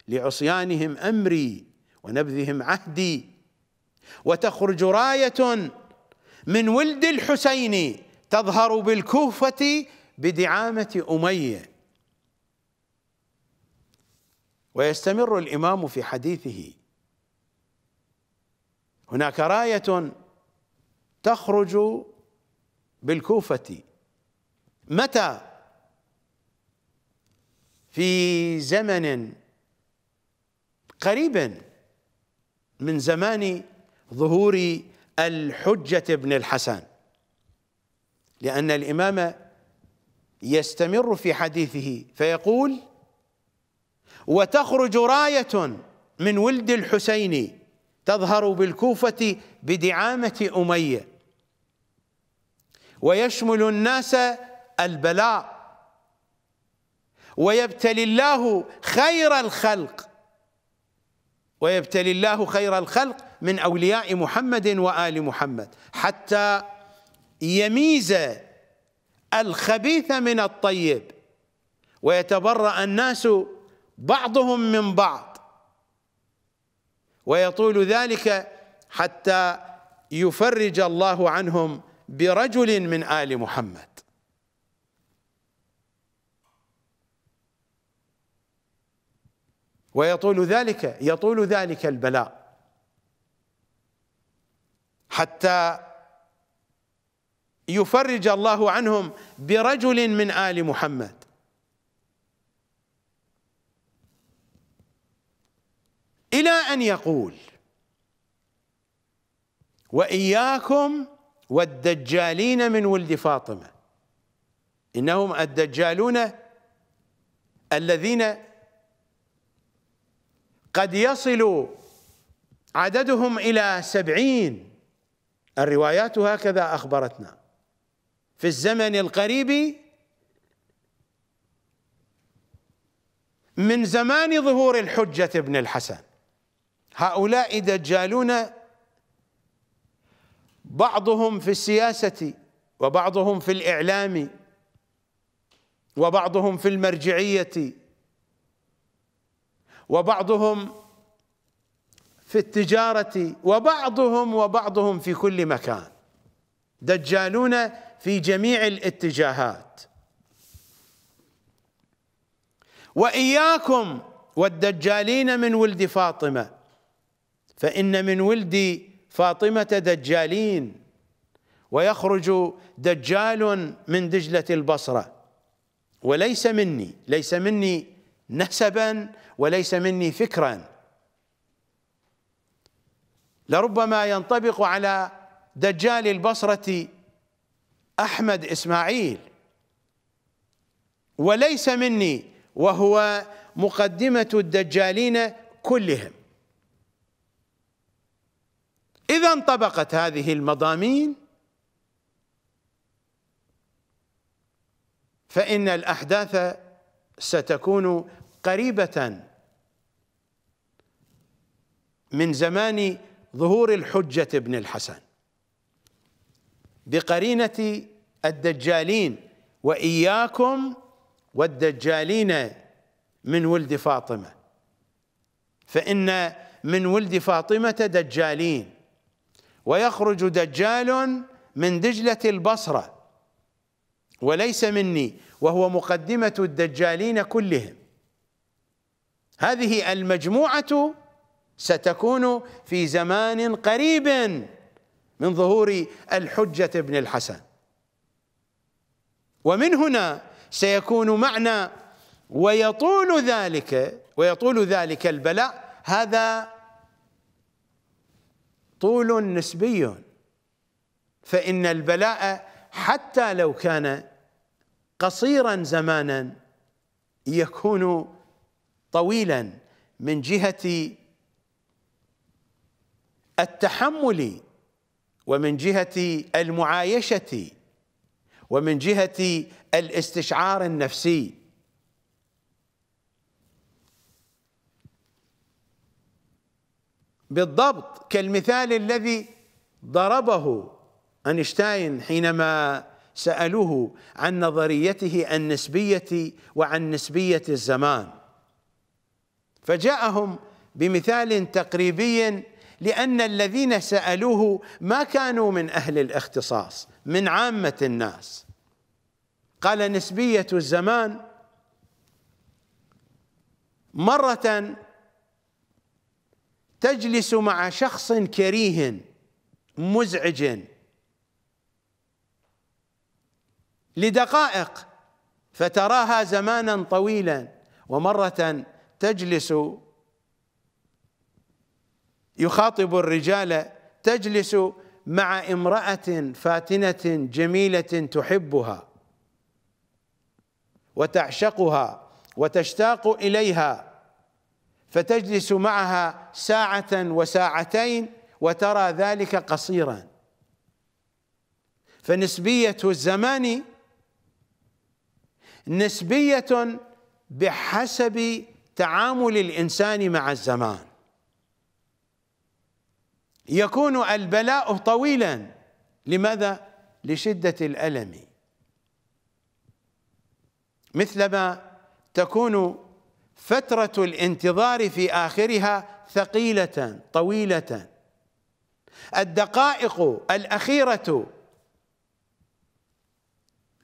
لعصيانهم أمري ونبذهم عهدي وتخرج راية من ولد الحسين تظهر بالكوفة بدعامة أمية ويستمر الإمام في حديثه هناك راية تخرج بالكوفة متى في زمن قريب من زمان ظهور الحجة بن الحسن لأن الإمام يستمر في حديثه فيقول وتخرج راية من ولد الحسين تظهر بالكوفة بدعامة أمية ويشمل الناس البلاء ويبتلي الله خير الخلق ويبتلي الله خير الخلق من أولياء محمد وآل محمد حتى يميز الخبيث من الطيب ويتبرأ الناس بعضهم من بعض ويطول ذلك حتى يفرج الله عنهم برجل من آل محمد ويطول ذلك يطول ذلك البلاء حتى يفرج الله عنهم برجل من آل محمد إلى أن يقول وإياكم والدجالين من ولد فاطمة إنهم الدجالون الذين قد يصل عددهم إلى سبعين الروايات هكذا أخبرتنا في الزمن القريب من زمان ظهور الحجة ابن الحسن هؤلاء دجالون بعضهم في السياسة وبعضهم في الإعلام وبعضهم في المرجعية وبعضهم في التجارة وبعضهم وبعضهم في كل مكان دجالون في جميع الاتجاهات وإياكم والدجالين من ولد فاطمة فإن من ولد فاطمة دجالين ويخرج دجال من دجلة البصرة وليس مني ليس مني نسبا وليس مني فكرا لربما ينطبق على دجال البصرة أحمد إسماعيل وليس مني وهو مقدمة الدجالين كلهم إذا انطبقت هذه المضامين فإن الأحداث ستكون قريبة من زمان ظهور الحجة ابن الحسن بقرينة الدجالين وإياكم والدجالين من ولد فاطمة فإن من ولد فاطمة دجالين ويخرج دجال من دجلة البصرة وليس مني وهو مقدمة الدجالين كلهم هذه المجموعة ستكون في زمان قريب من ظهور الحجة ابن الحسن ومن هنا سيكون معنى ويطول ذلك ويطول ذلك البلاء هذا طول نسبي فإن البلاء حتى لو كان قصيرا زمانا يكون طويلا من جهة التحمل ومن جهة المعايشة ومن جهة الاستشعار النفسي بالضبط كالمثال الذي ضربه أينشتاين حينما سألوه عن نظريته النسبية وعن نسبية الزمان فجاءهم بمثال تقريبي لأن الذين سألوه ما كانوا من أهل الاختصاص من عامة الناس قال نسبية الزمان مرة تجلس مع شخص كريه مزعج لدقائق فتراها زمانا طويلا ومرة تجلس يخاطب الرجال تجلس مع امرأة فاتنة جميلة تحبها وتعشقها وتشتاق إليها فتجلس معها ساعة وساعتين وترى ذلك قصيرا فنسبية الزمان نسبية بحسب تعامل الإنسان مع الزمان يكون البلاء طويلا لماذا؟ لشدة الألم مثلما تكون فترة الانتظار في آخرها ثقيلة طويلة الدقائق الأخيرة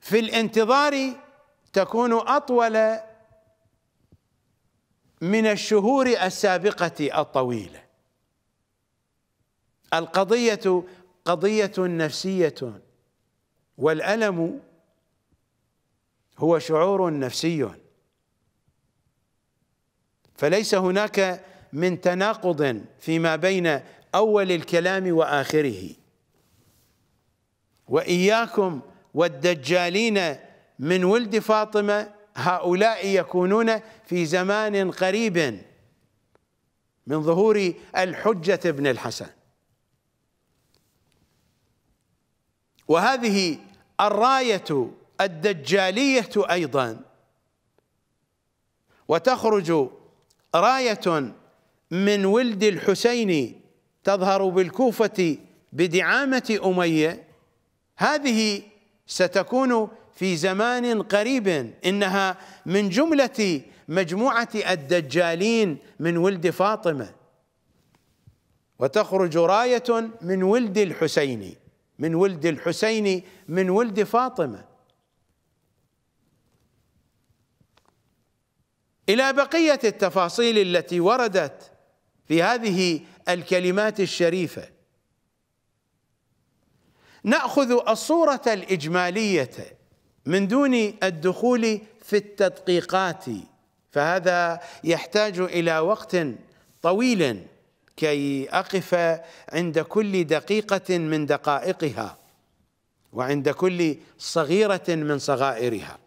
في الانتظار تكون أطول من الشهور السابقة الطويلة القضية قضية نفسية والألم هو شعور نفسي فليس هناك من تناقض فيما بين أول الكلام وآخره وإياكم والدجالين من ولد فاطمة هؤلاء يكونون في زمان قريب من ظهور الحجة ابن الحسن وهذه الراية الدجالية أيضا وتخرج راية من ولد الحسين تظهر بالكوفة بدعامة أمية هذه ستكون في زمان قريب إنها من جملة مجموعة الدجالين من ولد فاطمة وتخرج راية من ولد الحسين من ولد الحسين من ولد فاطمه الى بقيه التفاصيل التي وردت في هذه الكلمات الشريفه ناخذ الصوره الاجماليه من دون الدخول في التدقيقات فهذا يحتاج الى وقت طويل كي أقف عند كل دقيقة من دقائقها وعند كل صغيرة من صغائرها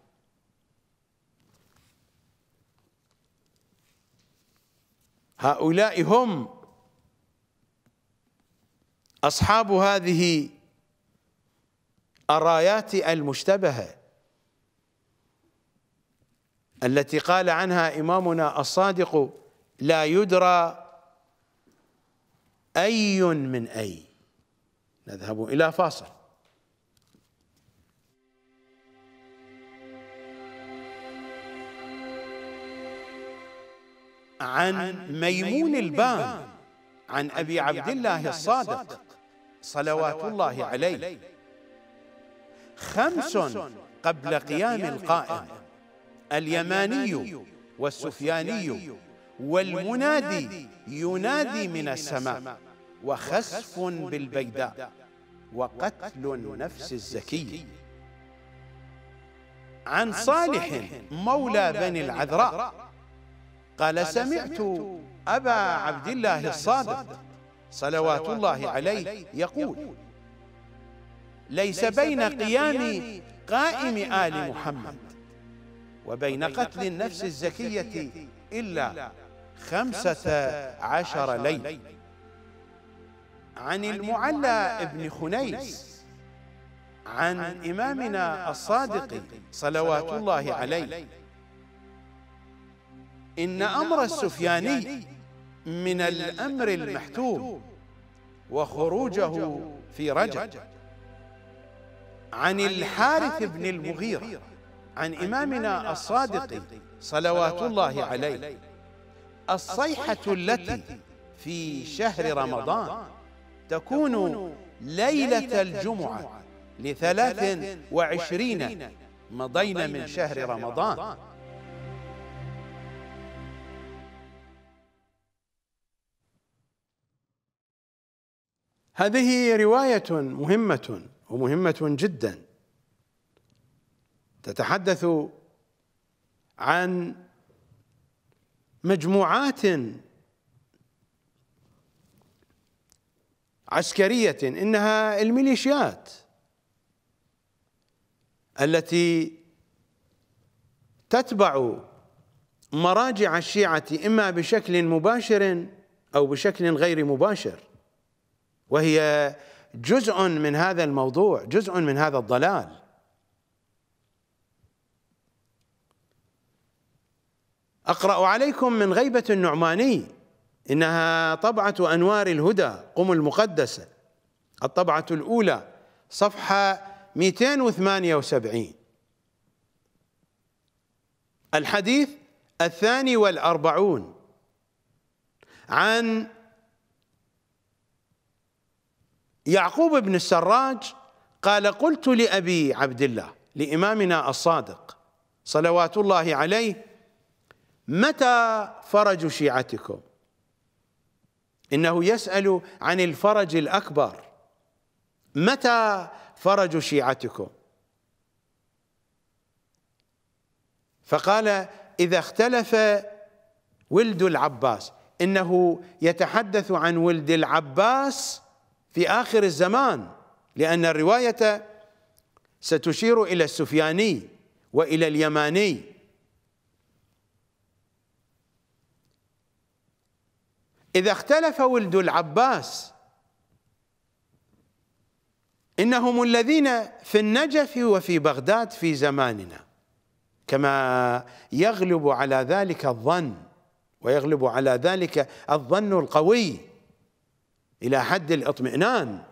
هؤلاء هم أصحاب هذه الرايات المشتبهة التي قال عنها إمامنا الصادق لا يدرى أي من أي نذهب إلى فاصل عن ميمون البام عن أبي عبد الله الصادق صلوات الله عليه خمس قبل قيام القائم اليماني والسفياني والمنادي ينادي من السماء وخسف بالبيداء وقتل النفس الزكي عن صالح مولى بني العذراء قال سمعت أبا عبد الله الصادق صلوات الله عليه يقول ليس بين قيام قائم آل محمد وبين قتل النفس الزكية إلا خمسة عشر ليل عن المعلى بن خنيس عن إمامنا الصادق صلوات الله عليه إن أمر السفياني من الأمر المحتوم وخروجه في رجب عن الحارث بن المغيرة عن إمامنا الصادق صلوات الله عليه الصيحة التي في شهر رمضان تكون ليلة الجمعة لثلاث وعشرين مضينا من شهر رمضان هذه رواية مهمة ومهمة جدا تتحدث عن مجموعات عسكرية إنها الميليشيات التي تتبع مراجع الشيعة إما بشكل مباشر أو بشكل غير مباشر وهي جزء من هذا الموضوع جزء من هذا الضلال أقرأ عليكم من غيبة النعماني إنها طبعة أنوار الهدى قم المقدسة الطبعة الأولى صفحة 278 الحديث الثاني والأربعون عن يعقوب بن السراج قال قلت لأبي عبد الله لإمامنا الصادق صلوات الله عليه متى فرج شيعتكم انه يسال عن الفرج الاكبر متى فرج شيعتكم فقال اذا اختلف ولد العباس انه يتحدث عن ولد العباس في اخر الزمان لان الروايه ستشير الى السفياني والى اليماني إذا اختلف ولد العباس إنهم الذين في النجف وفي بغداد في زماننا كما يغلب على ذلك الظن ويغلب على ذلك الظن القوي إلى حد الاطمئنان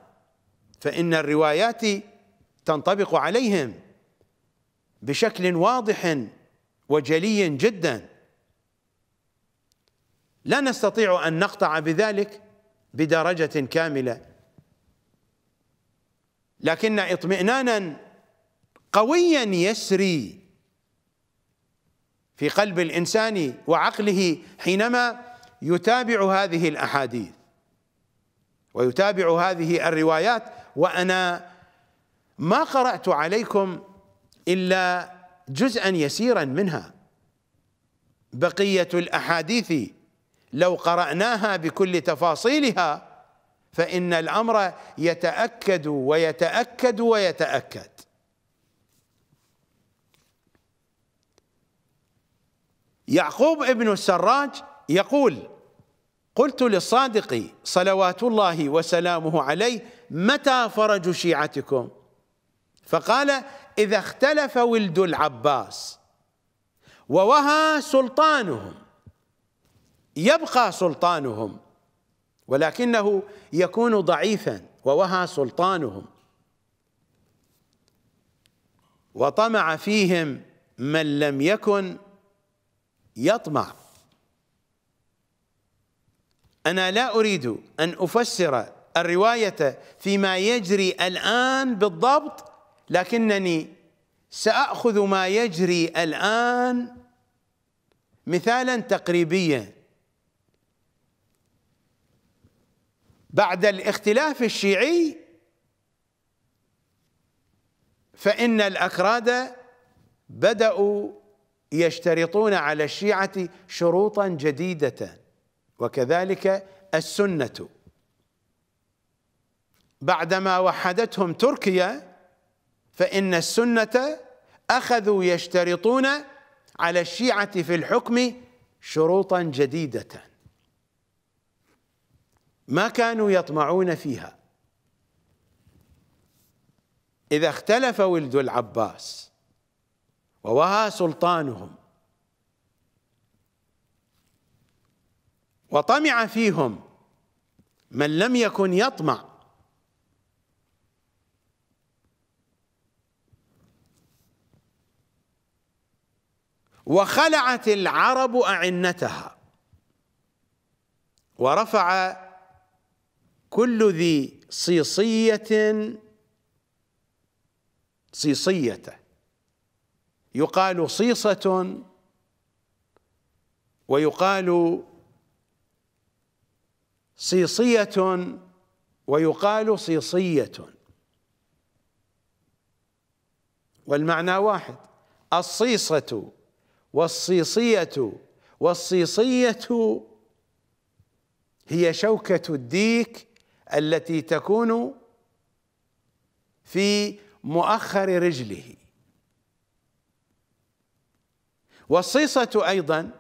فإن الروايات تنطبق عليهم بشكل واضح وجلي جدا لا نستطيع أن نقطع بذلك بدرجة كاملة لكن اطمئنانا قويا يسري في قلب الإنسان وعقله حينما يتابع هذه الأحاديث ويتابع هذه الروايات وأنا ما قرأت عليكم إلا جزءا يسيرا منها بقية الأحاديث لو قرأناها بكل تفاصيلها فإن الأمر يتأكد ويتأكد ويتأكد يعقوب ابن السراج يقول قلت للصادق صلوات الله وسلامه عليه متى فرج شيعتكم فقال إذا اختلف ولد العباس ووهى سلطانهم يبقى سلطانهم ولكنه يكون ضعيفا ووهى سلطانهم وطمع فيهم من لم يكن يطمع أنا لا أريد أن أفسر الرواية فيما يجري الآن بالضبط لكنني سأخذ ما يجري الآن مثالا تقريبيا بعد الاختلاف الشيعي فإن الأكراد بدأوا يشترطون على الشيعة شروطا جديدة وكذلك السنة بعدما وحدتهم تركيا فإن السنة أخذوا يشترطون على الشيعة في الحكم شروطا جديدة ما كانوا يطمعون فيها إذا اختلف ولد العباس ووهى سلطانهم وطمع فيهم من لم يكن يطمع وخلعت العرب أعنتها ورفع كل ذي صيصية صيصية يقال صيصة ويقال صيصية ويقال صيصية والمعنى واحد الصيصة والصيصية والصيصية هي شوكة الديك التي تكون في مؤخر رجله والصيصة أيضا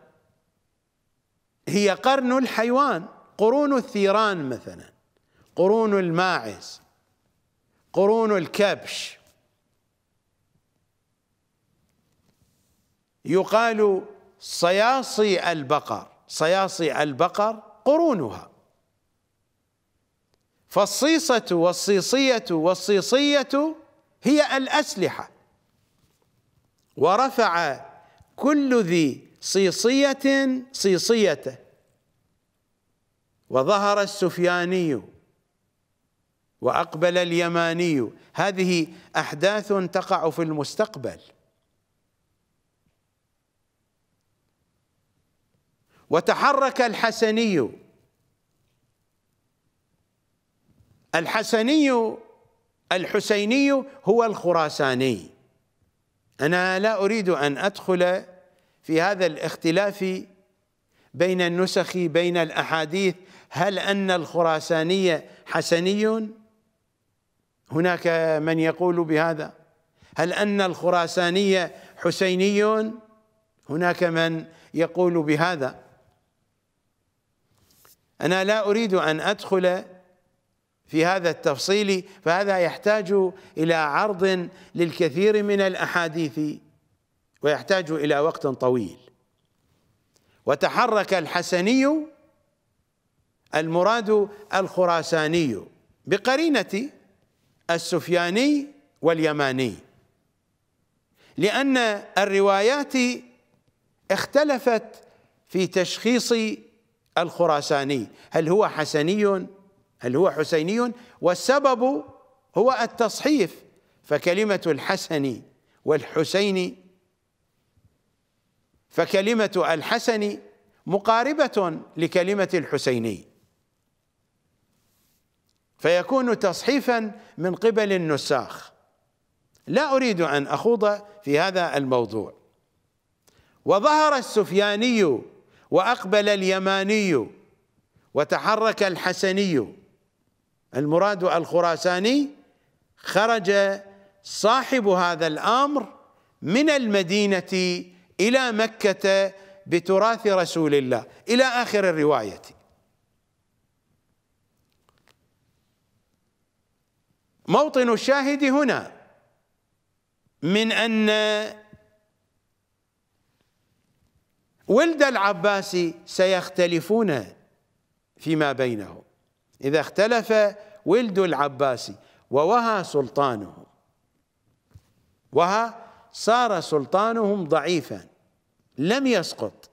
هي قرن الحيوان قرون الثيران مثلا قرون الماعز قرون الكبش يقال صياصي البقر صياصي البقر قرونها فالصيصة والصيصية والصيصية هي الأسلحة ورفع كل ذي صيصية صيصيته وظهر السفياني وأقبل اليماني هذه أحداث تقع في المستقبل وتحرك الحسني الحسني الحسيني هو الخراساني أنا لا أريد أن أدخل في هذا الاختلاف بين النسخ بين الأحاديث هل أن الخراساني حسني هناك من يقول بهذا هل أن الخراساني حسيني هناك من يقول بهذا أنا لا أريد أن أدخل في هذا التفصيل فهذا يحتاج إلى عرض للكثير من الأحاديث ويحتاج إلى وقت طويل وتحرك الحسني المراد الخراساني بقرينة السفياني واليماني لأن الروايات اختلفت في تشخيص الخراساني هل هو حسني هل هو حسيني والسبب هو التصحيف فكلمة الحسن والحسين فكلمة الحسن مقاربة لكلمة الحسيني فيكون تصحيفا من قبل النساخ لا أريد أن أخوض في هذا الموضوع وظهر السفياني وأقبل اليماني وتحرك الحسني المراد الخراساني خرج صاحب هذا الامر من المدينه الى مكه بتراث رسول الله الى اخر الروايه موطن الشاهد هنا من ان ولد العباس سيختلفون فيما بينهم إذا اختلف ولد العباسي ووهى سلطانهم وها صار سلطانهم ضعيفا لم يسقط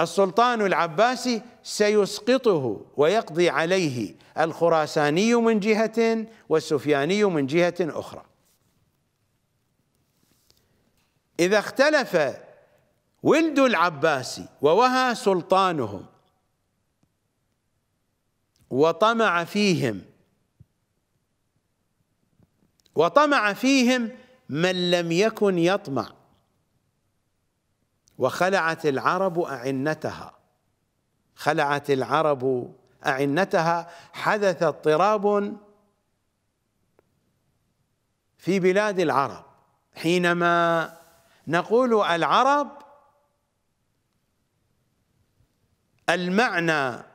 السلطان العباسي سيسقطه ويقضي عليه الخراساني من جهة والسفياني من جهة أخرى إذا اختلف ولد العباسي ووهى سلطانهم وطمع فيهم وطمع فيهم من لم يكن يطمع وخلعت العرب أعنتها خلعت العرب أعنتها حدث اضطراب في بلاد العرب حينما نقول العرب المعنى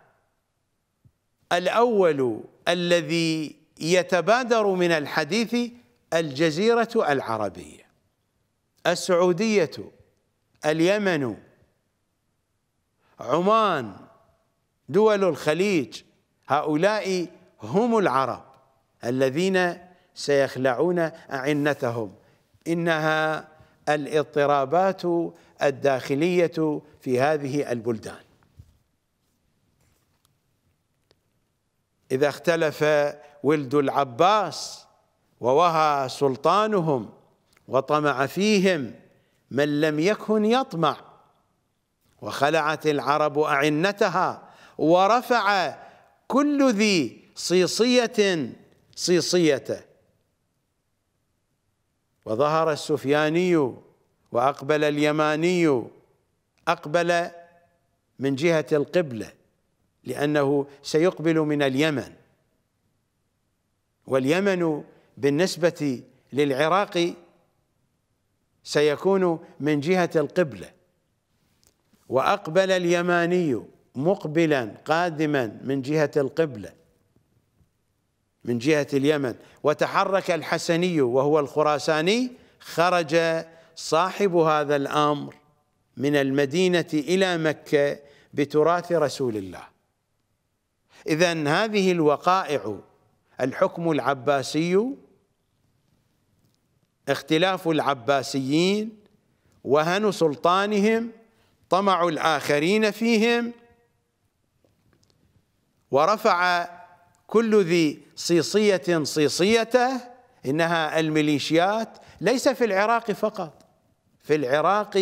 الأول الذي يتبادر من الحديث الجزيرة العربية السعودية اليمن عمان دول الخليج هؤلاء هم العرب الذين سيخلعون أعنتهم إنها الاضطرابات الداخلية في هذه البلدان إذا اختلف ولد العباس ووهى سلطانهم وطمع فيهم من لم يكن يطمع وخلعت العرب أعنتها ورفع كل ذي صيصية صيصيته وظهر السفياني وأقبل اليماني أقبل من جهة القبله لأنه سيقبل من اليمن واليمن بالنسبة للعراق سيكون من جهة القبلة وأقبل اليماني مقبلا قادما من جهة القبلة من جهة اليمن وتحرك الحسني وهو الخراساني خرج صاحب هذا الأمر من المدينة إلى مكة بتراث رسول الله إذا هذه الوقائع الحكم العباسي اختلاف العباسيين وهن سلطانهم طمع الآخرين فيهم ورفع كل ذي صيصية صيصيته إنها الميليشيات ليس في العراق فقط في العراق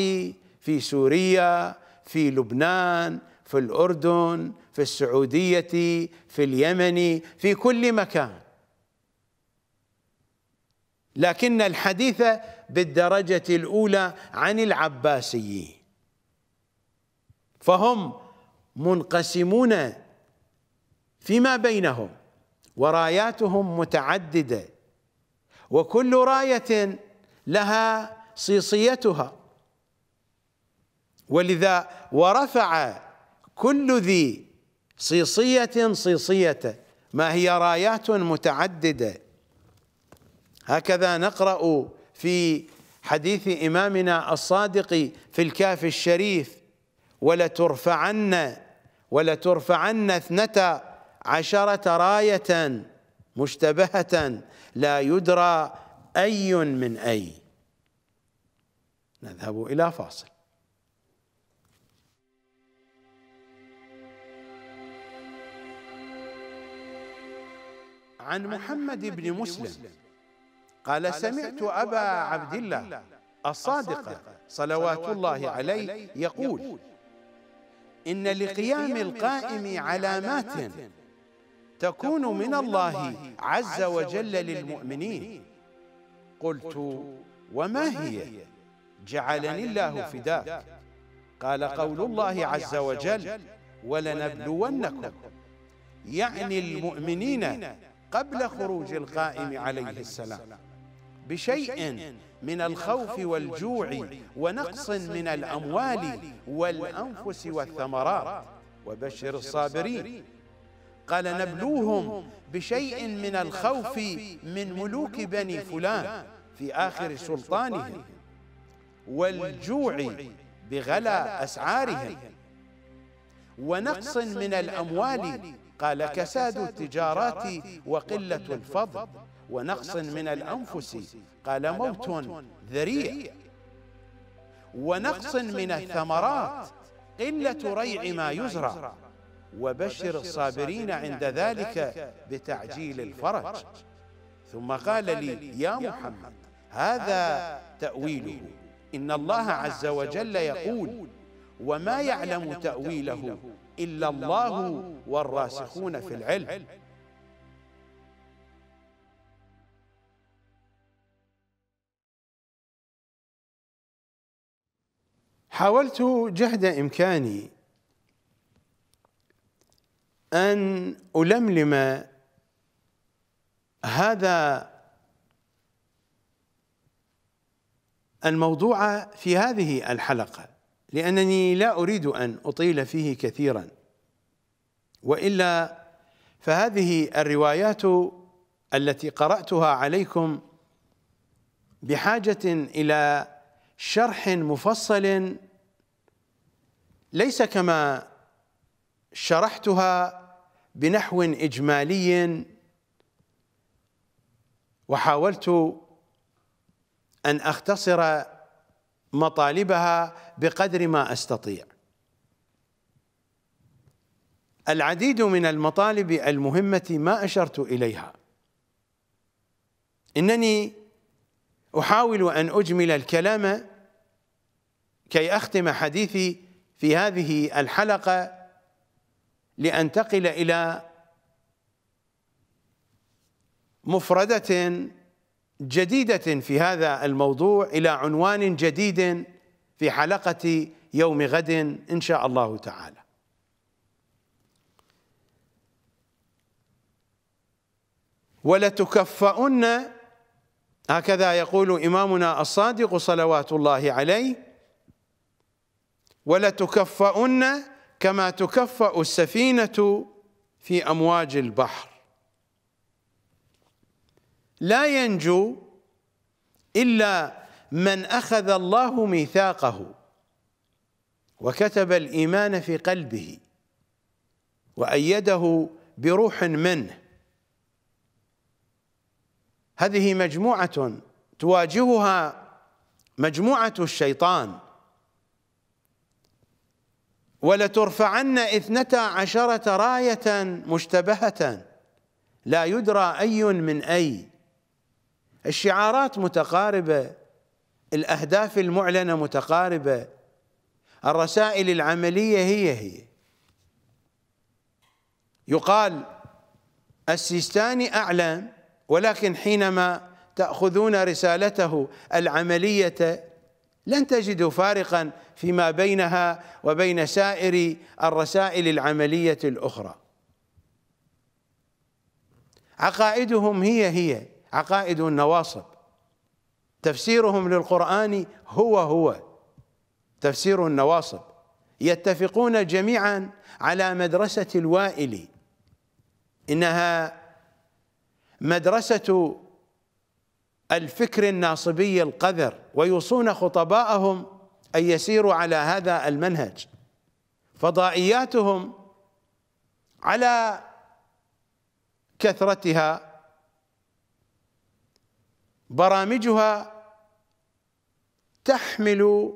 في سوريا في لبنان في الأردن في السعودية في اليمن في كل مكان لكن الحديث بالدرجة الأولى عن العباسيين فهم منقسمون فيما بينهم وراياتهم متعددة وكل راية لها صيصيتها ولذا ورفع كل ذي صيصية صيصية ما هي رايات متعددة هكذا نقرأ في حديث إمامنا الصادق في الكاف الشريف ولترفعن ولترفعن اثنتا عشرة راية مشتبهة لا يدرى أي من أي نذهب إلى فاصل عن محمد بن مسلم قال سمعت أبا عبد الله الصادق صلوات الله عليه يقول إن لقيام القائم علامات تكون من الله عز وجل للمؤمنين قلت وما هي جعلني الله فداك قال قول الله عز وجل ولنبلونكم يعني, يعني المؤمنين قبل خروج القائم عليه السلام بشيء من الخوف والجوع ونقص من الأموال والأنفس والثمرات وبشر الصابرين قال نبلوهم بشيء من الخوف من ملوك بني فلان في آخر سلطانهم والجوع بغلا أسعارهم ونقص من الأموال قال كساد التجارات وقلة الفضل ونقص من الأنفس قال موت ذريع ونقص من الثمرات قلة ريع ما يزرع وبشر الصابرين عند ذلك بتعجيل الفرج ثم قال لي يا محمد هذا تأويله إن الله عز وجل يقول وما يعلم تأويله إلا الله والراسخون في العلم حاولت جهد إمكاني أن ألملم هذا الموضوع في هذه الحلقه لأنني لا أريد أن أطيل فيه كثيرا وإلا فهذه الروايات التي قرأتها عليكم بحاجة إلى شرح مفصل ليس كما شرحتها بنحو إجمالي وحاولت أن أختصر مطالبها بقدر ما استطيع العديد من المطالب المهمه ما اشرت اليها انني احاول ان اجمل الكلام كي اختم حديثي في هذه الحلقه لانتقل الى مفرده جديدة في هذا الموضوع إلى عنوان جديد في حلقة يوم غد إن شاء الله تعالى ولتكفؤن هكذا يقول إمامنا الصادق صلوات الله عليه ولتكفؤن كما تكفأ السفينة في أمواج البحر لا ينجو إلا من أخذ الله ميثاقه وكتب الإيمان في قلبه وأيده بروح منه هذه مجموعة تواجهها مجموعة الشيطان ولترفعن اثنتا عشرة راية مشتبهة لا يدرى أي من أي الشعارات متقاربة الأهداف المعلنة متقاربة الرسائل العملية هي هي يقال السيستاني أعلم ولكن حينما تأخذون رسالته العملية لن تجدوا فارقا فيما بينها وبين سائر الرسائل العملية الأخرى عقائدهم هي هي عقائد النواصب تفسيرهم للقرآن هو هو تفسير النواصب يتفقون جميعا على مدرسة الوائلي إنها مدرسة الفكر الناصبي القذر ويوصون خطباءهم أن يسيروا على هذا المنهج فضائياتهم على كثرتها برامجها تحمل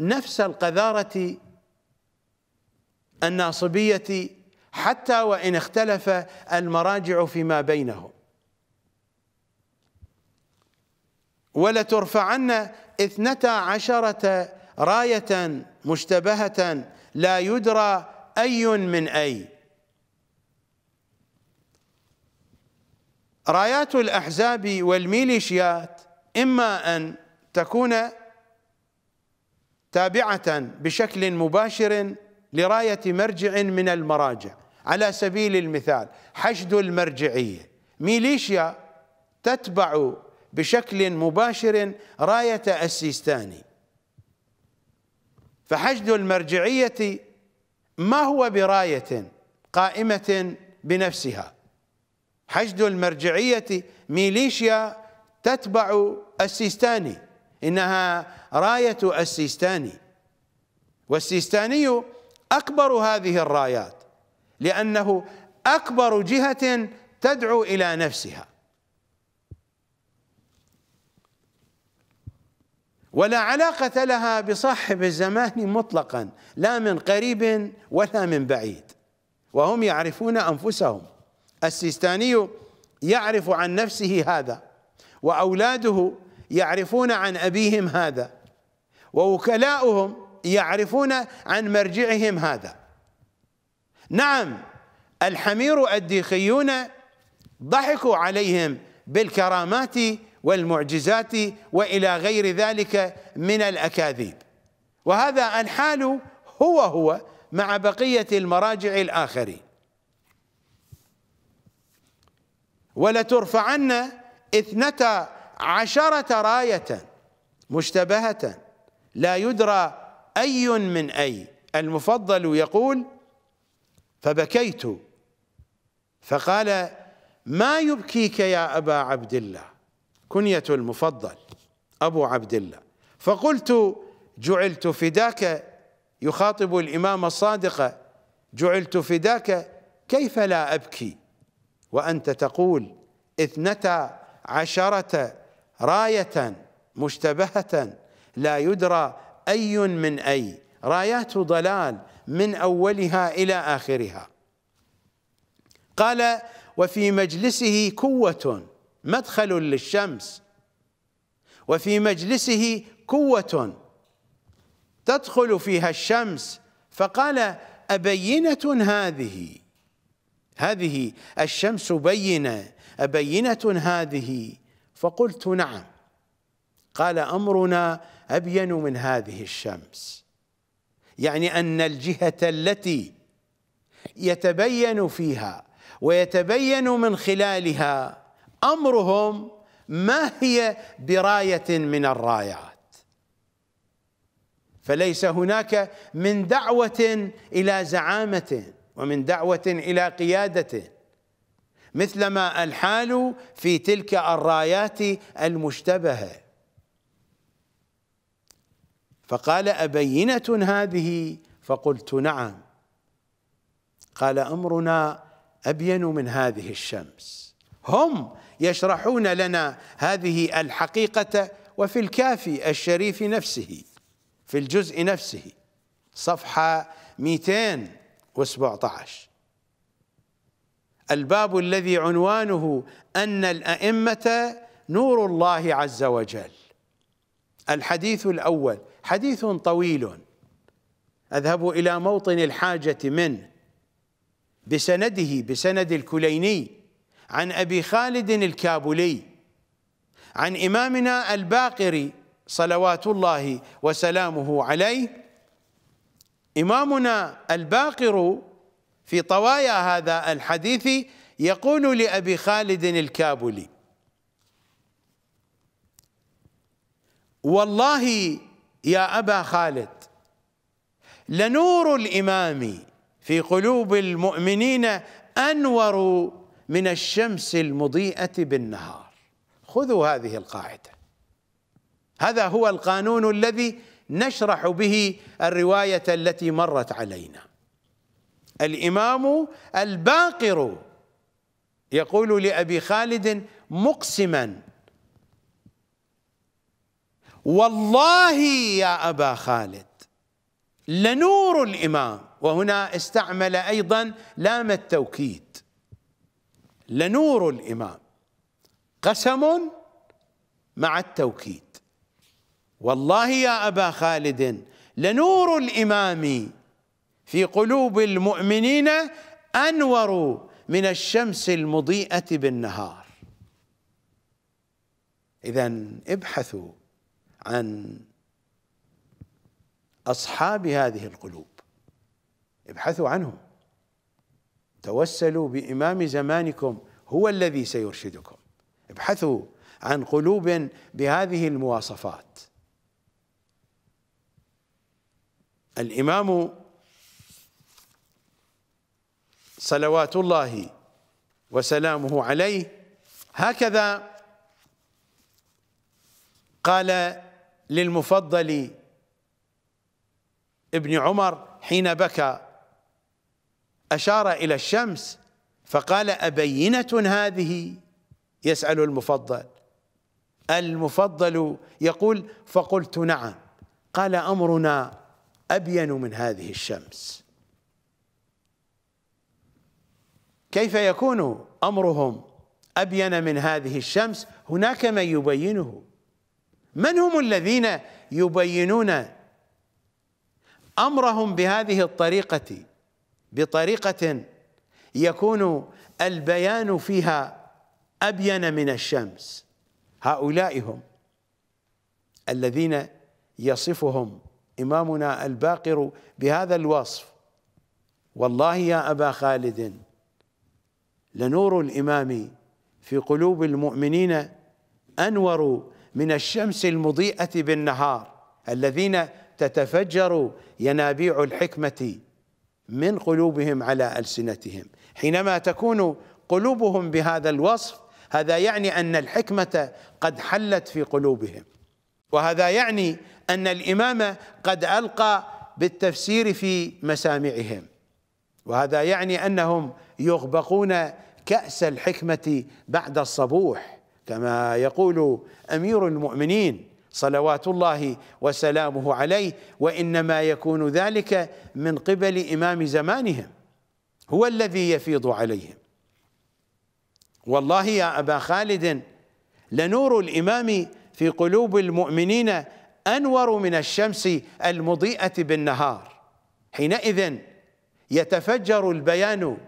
نفس القذارة الناصبية حتى وإن اختلف المراجع فيما بينهم ولترفعن اثنتا عشرة راية مشتبهة لا يدرى أي من أي رايات الأحزاب والميليشيات إما أن تكون تابعة بشكل مباشر لراية مرجع من المراجع على سبيل المثال حشد المرجعية ميليشيا تتبع بشكل مباشر راية السيستاني فحشد المرجعية ما هو براية قائمة بنفسها حشد المرجعية ميليشيا تتبع السيستاني إنها راية السيستاني والسيستاني أكبر هذه الرايات لأنه أكبر جهة تدعو إلى نفسها ولا علاقة لها بصاحب الزمان مطلقا لا من قريب ولا من بعيد وهم يعرفون أنفسهم السيستاني يعرف عن نفسه هذا وأولاده يعرفون عن أبيهم هذا ووكلاؤهم يعرفون عن مرجعهم هذا نعم الحمير الديخيون ضحكوا عليهم بالكرامات والمعجزات والى غير ذلك من الاكاذيب وهذا الحال هو هو مع بقيه المراجع الاخرين ولترفعن اثنتا عشرة راية مشتبهة لا يدرى أي من أي المفضل يقول فبكيت فقال ما يبكيك يا أبا عبد الله كنية المفضل أبو عبد الله فقلت جعلت فداك يخاطب الإمام الصادق جعلت فداك كيف لا أبكي وأنت تقول اثنتا عشرة راية مشتبهة لا يدرى أي من أي رايات ضلال من أولها إلى آخرها قال وفي مجلسه كوة مدخل للشمس وفي مجلسه كوة تدخل فيها الشمس فقال أبينة هذه هذه الشمس بينة أبينة هذه فقلت نعم قال أمرنا أبين من هذه الشمس يعني أن الجهة التي يتبين فيها ويتبين من خلالها أمرهم ما هي براية من الرايات فليس هناك من دعوة إلى زعامة ومن دعوة إلى قيادته مثلما الحال في تلك الرايات المشتبهة فقال أبينة هذه فقلت نعم قال أمرنا أبين من هذه الشمس هم يشرحون لنا هذه الحقيقة وفي الكافي الشريف نفسه في الجزء نفسه صفحة 200 و17 الباب الذي عنوانه أن الأئمة نور الله عز وجل الحديث الأول حديث طويل أذهب إلى موطن الحاجة منه بسنده بسند الكليني عن أبي خالد الكابولي عن إمامنا الباقري صلوات الله وسلامه عليه إمامنا الباقر في طوايا هذا الحديث يقول لأبي خالد الكابلي والله يا أبا خالد لنور الإمام في قلوب المؤمنين أنور من الشمس المضيئة بالنهار خذوا هذه القاعدة هذا هو القانون الذي نشرح به الروايه التي مرت علينا الامام الباقر يقول لابي خالد مقسما والله يا ابا خالد لنور الامام وهنا استعمل ايضا لام التوكيد لنور الامام قسم مع التوكيد والله يا أبا خالد لنور الإمام في قلوب المؤمنين أنور من الشمس المضيئة بالنهار إذا ابحثوا عن أصحاب هذه القلوب ابحثوا عنهم توسلوا بإمام زمانكم هو الذي سيرشدكم ابحثوا عن قلوب بهذه المواصفات الإمام صلوات الله وسلامه عليه هكذا قال للمفضل ابن عمر حين بكى أشار إلى الشمس فقال أبينة هذه يسأل المفضل المفضل يقول فقلت نعم قال أمرنا أبين من هذه الشمس كيف يكون أمرهم أبين من هذه الشمس هناك من يبينه من هم الذين يبينون أمرهم بهذه الطريقة بطريقة يكون البيان فيها أبين من الشمس هؤلاء هم الذين يصفهم إمامنا الباقر بهذا الوصف والله يا أبا خالد لنور الإمام في قلوب المؤمنين أنور من الشمس المضيئة بالنهار الذين تتفجر ينابيع الحكمة من قلوبهم على ألسنتهم حينما تكون قلوبهم بهذا الوصف هذا يعني أن الحكمة قد حلت في قلوبهم وهذا يعني أن الإمام قد ألقى بالتفسير في مسامعهم وهذا يعني أنهم يغبقون كأس الحكمة بعد الصبوح كما يقول أمير المؤمنين صلوات الله وسلامه عليه وإنما يكون ذلك من قبل إمام زمانهم هو الذي يفيض عليهم والله يا أبا خالد لنور الإمام في قلوب المؤمنين أنور من الشمس المضيئة بالنهار حينئذ يتفجر البيان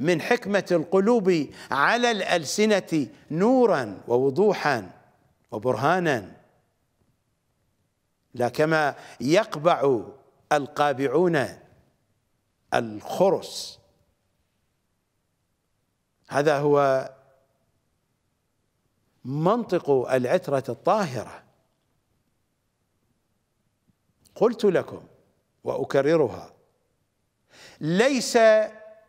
من حكمة القلوب على الألسنة نورا ووضوحا وبرهانا لا كما يقبع القابعون الخرس هذا هو منطق العترة الطاهرة قلت لكم واكررها ليس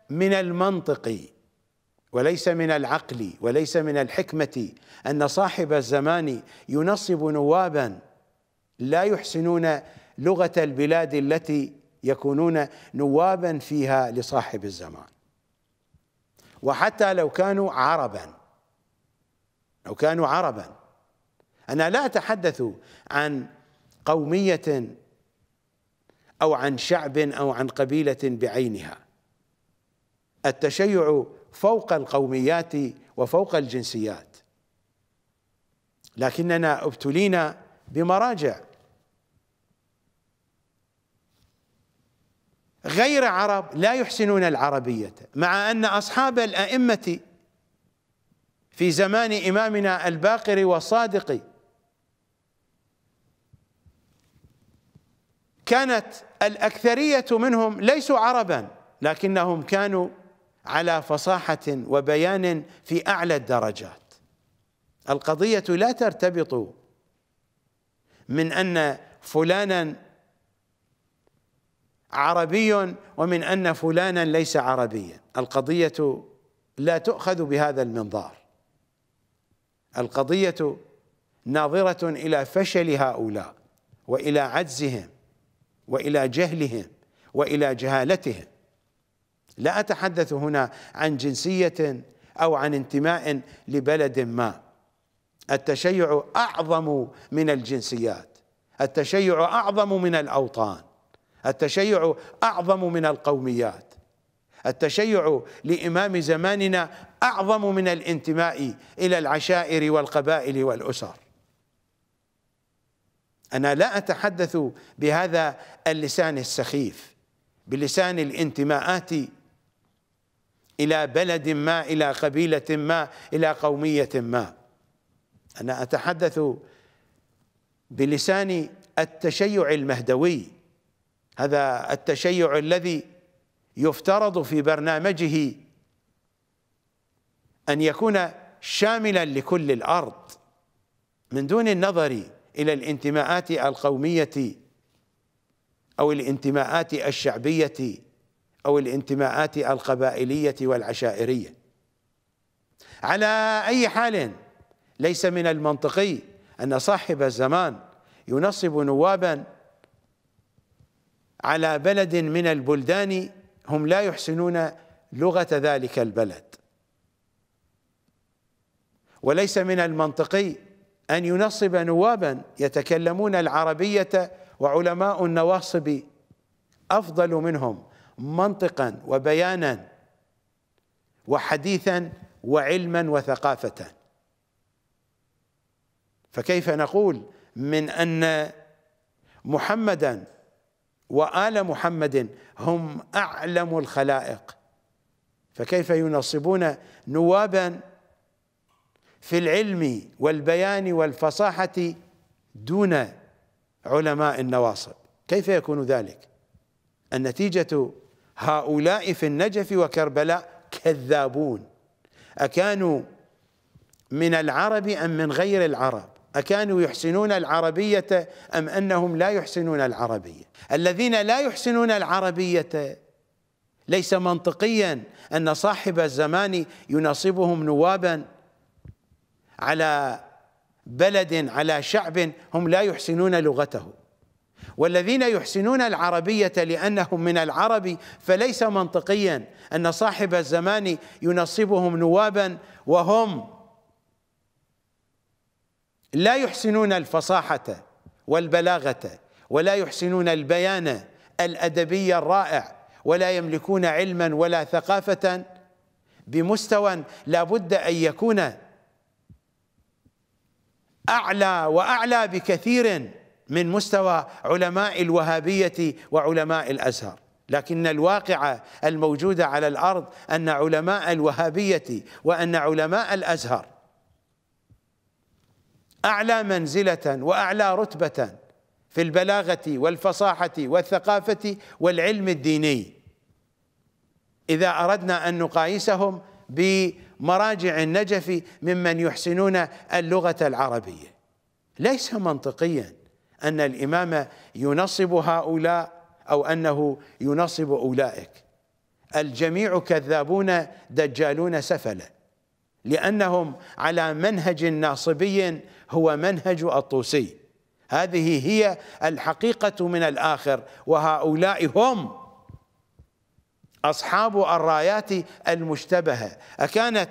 من المنطق وليس من العقل وليس من الحكمه ان صاحب الزمان ينصب نوابا لا يحسنون لغه البلاد التي يكونون نوابا فيها لصاحب الزمان وحتى لو كانوا عربا لو كانوا عربا انا لا اتحدث عن قوميه أو عن شعب أو عن قبيلة بعينها التشيع فوق القوميات وفوق الجنسيات لكننا ابتلينا بمراجع غير عرب لا يحسنون العربية مع أن أصحاب الأئمة في زمان إمامنا الباقر والصادق كانت الأكثرية منهم ليسوا عربا لكنهم كانوا على فصاحة وبيان في أعلى الدرجات القضية لا ترتبط من أن فلانا عربي ومن أن فلانا ليس عربيا القضية لا تؤخذ بهذا المنظار القضية ناظرة إلى فشل هؤلاء وإلى عجزهم والى جهلهم والى جهالتهم لا اتحدث هنا عن جنسيه او عن انتماء لبلد ما التشيع اعظم من الجنسيات التشيع اعظم من الاوطان التشيع اعظم من القوميات التشيع لامام زماننا اعظم من الانتماء الى العشائر والقبائل والاسر أنا لا أتحدث بهذا اللسان السخيف بلسان الانتماءات إلى بلد ما إلى قبيلة ما إلى قومية ما أنا أتحدث بلسان التشيع المهدوي هذا التشيع الذي يفترض في برنامجه أن يكون شاملا لكل الأرض من دون النظر إلى الانتماءات القومية أو الانتماءات الشعبية أو الانتماءات القبائلية والعشائرية على أي حال ليس من المنطقي أن صاحب الزمان ينصب نوابا على بلد من البلدان هم لا يحسنون لغة ذلك البلد وليس من المنطقي أن ينصب نوابا يتكلمون العربية وعلماء النواصب أفضل منهم منطقا وبيانا وحديثا وعلما وثقافة فكيف نقول من أن محمدا وآل محمد هم أعلم الخلائق فكيف ينصبون نوابا في العلم والبيان والفصاحة دون علماء النواصب كيف يكون ذلك النتيجة هؤلاء في النجف وكربلاء كذابون أكانوا من العرب أم من غير العرب أكانوا يحسنون العربية أم أنهم لا يحسنون العربية الذين لا يحسنون العربية ليس منطقيا أن صاحب الزمان ينصبهم نوابا على بلد على شعب هم لا يحسنون لغته والذين يحسنون العربية لأنهم من العرب فليس منطقيا أن صاحب الزمان ينصبهم نوابا وهم لا يحسنون الفصاحة والبلاغة ولا يحسنون البيان الأدبي الرائع ولا يملكون علما ولا ثقافة بمستوى لا بد أن يكون أعلى وأعلى بكثير من مستوى علماء الوهابية وعلماء الأزهر لكن الواقعة الموجودة على الأرض أن علماء الوهابية وأن علماء الأزهر أعلى منزلة وأعلى رتبة في البلاغة والفصاحة والثقافة والعلم الديني إذا أردنا أن نقايسهم ب مراجع النجف ممن يحسنون اللغة العربية ليس منطقيا أن الإمام ينصب هؤلاء أو أنه ينصب أولئك الجميع كذابون دجالون سفلة لأنهم على منهج ناصبي هو منهج الطوسي هذه هي الحقيقة من الآخر وهؤلاء هم أصحاب الرايات المشتبهة أكانت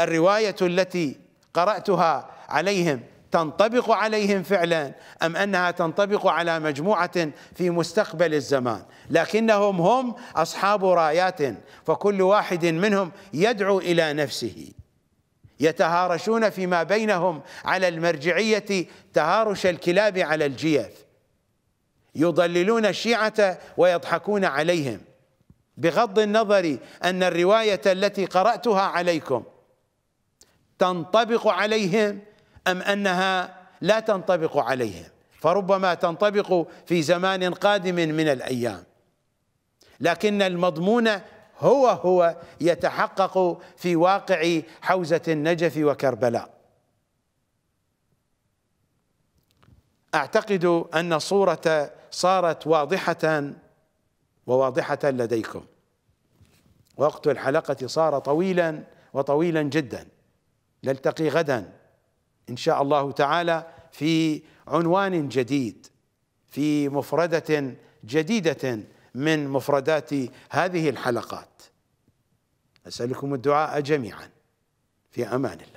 الرواية التي قرأتها عليهم تنطبق عليهم فعلا أم أنها تنطبق على مجموعة في مستقبل الزمان لكنهم هم أصحاب رايات فكل واحد منهم يدعو إلى نفسه يتهارشون فيما بينهم على المرجعية تهارش الكلاب على الجيف يضللون الشيعة ويضحكون عليهم بغض النظر أن الرواية التي قرأتها عليكم تنطبق عليهم أم أنها لا تنطبق عليهم فربما تنطبق في زمان قادم من الأيام لكن المضمون هو هو يتحقق في واقع حوزة النجف وكربلاء أعتقد أن الصورة صارت واضحة وواضحة لديكم وقت الحلقة صار طويلا وطويلا جدا نلتقي غدا إن شاء الله تعالى في عنوان جديد في مفردة جديدة من مفردات هذه الحلقات أسألكم الدعاء جميعا في أمان الله